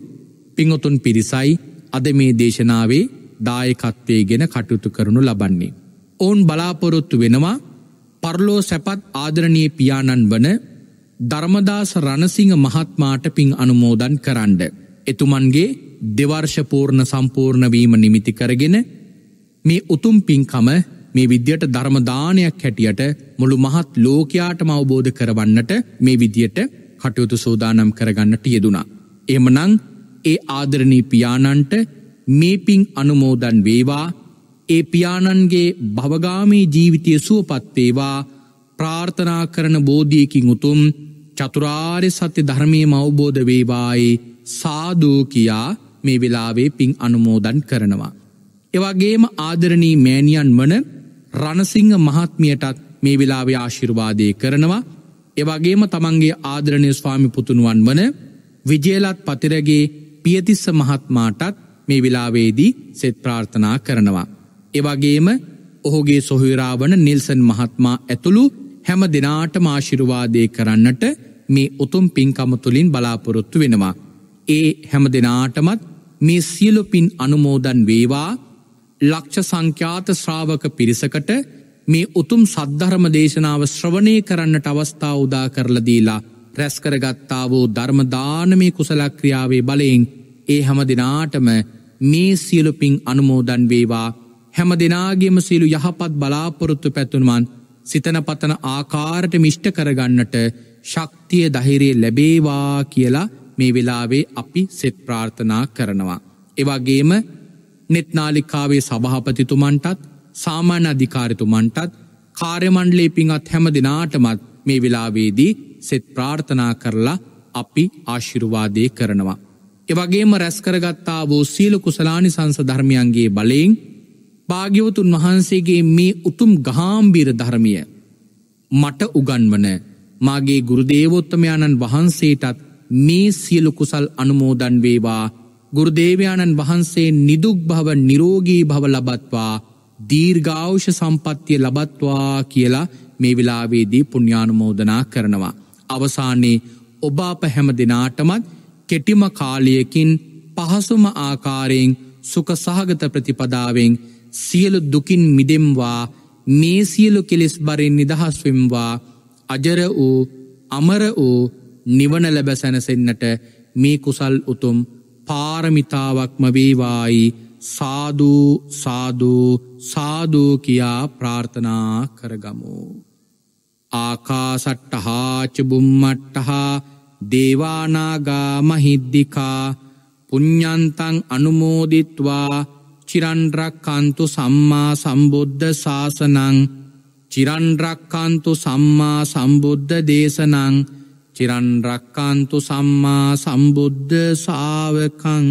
පිංහොතුන් පිරිසයි අද මේ දේශනාවේ දායකත්වය ගෙන කටයුතු කරනු ලබන්නේ. ඔවුන් බලාපොරොත්තු වෙනවා පරලෝ සැපත් ආදරණයේ පියාණන් වන ධර්මදාස රණසිංහ මහත්මාට පින් අනුමෝදන් කරන්ඩ. එතුමන්ගේ දෙවර්ෂපූර්ණ සම්පූර්ණවීම නිමිති කරගෙන මේ උතුම් පින්කම මේ විද්‍යට ධර්මදානයක් හැටියට මුළු මහත් ලෝකයාටම අවබෝධ කරවන්නට මේ විදියට කටයුතු සෝදානම් කරගන්නට යෙදුණා. එමනං ඒ ආදරණී පියාණන්ට මේ පින් අනුමෝදන් වේවා ඒ පියාණන්ගේ භවගාමී ජීවිතය සුවපත්වේවා ප්‍රාර්ථනා කරන බෝධියකින් උතුම් චතුරාර්ය සත්‍ය ධර්මය මවබෝධ වේවායි සාදූ කියා මේ වෙලාවේ පින් අනුමෝදන් කරනවා. එවගේම ආදරණී මෑණියන් වන රණසිංහ මහත්මියටත් මේ වෙලාවේ ආශිර්වාදය කරනවා. එවගේම තමන්ගේ ආදරණය ස්වාමි පුතුණුවන් වන විජේලත් පතිරගේ පියතිස්ස මහත්මාටත් මේ වෙලාවේදී සෙත් ප්‍රාර්ථනා කරනවා. එවගේම ඔහුගේ සොහුරාවන නිල්සන් මහත්මා ඇතුළු හැම දෙනාට මාශිරුවාදය කරන්නට මේ උතුම් පින්කම තුළින් බලාපොරොත්තු වෙනවා. ඒ හැම දෙනාටමත් මේ සියලු පින් අනුමෝදන් වේවා ලක්ෂ සංඛ්‍යාත ශ්‍රාවක පිරිසකට මේ උතුම් සද්ධරම දේශනාව ශ්‍රවණය කරන්නට අවස්ථා උදා කරලදීලා රැස්කරගත්තාවෝ ධර්මදානමය කුසලක්‍රියාවේ බලයෙන් ඒ හැම දෙනාටම මේ සියලුපින් අනුමෝදන් වේවා හැම දෙනාගේම සියලු යහපත් බලාපොරොත්තු පැතුන්වන් සිතන පතන ආකාරට මිෂ්ට කරගන්නට ශක්තිය දහිරේ ලැබේවා කියලා මේ වෙලාවේ අපි සෙත් ප්‍රාර්ථනා කරනවා. එවගේම නෙත්නාලිකාවේ සභහපතිතුමන්ටත් සාමාන්‍ය අධිකාරතුමන්ටත් කාර්යමණ්ඩලේ පිංත් හැම දෙනාටමත් මේ වෙලාවේදී සෙත් ප්‍රාර්ථනා කරලා අපි ආශිරුවාදය කරනවා. එවගේම රැස්කරගත්තා වූ සීලු කුසලානි සංස ධර්මයන්ගේ බලයෙන් භාග්‍යවතුන් වහන්සේගේ මේ උතුම් ගාම්බීර ධර්මිය මට උගන්වන මාගේ ගුරුදේවෝත්තමයාණන් වහන්සේටත් මේ සියලු කුසල් අනුමෝදන් වේවා ගුරුදේවයාණන් වහන්සේ නිදුක් භව නිරෝගී භව ලබත්වා දීර්ඝාවෂ සම්පත්තිය ලබත්වා කියලා මේ වෙලාවේදී පුුණ්‍යානුමෝදනා කරනවා. අවසානයේ ඔබ අප හැම දෙනාටමත් කෙටිම කාලයකින් පහසුම ආකාරයෙන් සුක සහගත ප්‍රතිපදාවෙන් සියලු දුකින් මිදෙම්වා මේ සියලු කෙලෙස් බරෙන් නිදහස්වෙම්වා අජර වූ අමර වූ නිවන ලැබ සැනසෙන්න්නට මේ කුසල් උතුම් පාරමිතාවක්ම වේවායි සාධූ සාධූ සාධූ කියා ප්‍රාර්ථනා කරගමු. ආකාසට්ටහා චබුම්මට්ටහා දේවානාගා මහිද්දිකා පුඤ්ඥන්තං අනුමෝදිත්වා චිරන්රක්කන්තු සම්මා සම්බුද්ධ ශාසනං චිරන්රක්කන්තු සම්මා සම්බුද්ධ දේශනං චිරන්රක්කන්තු සම්මා සම්බුද්ධ සාාවකං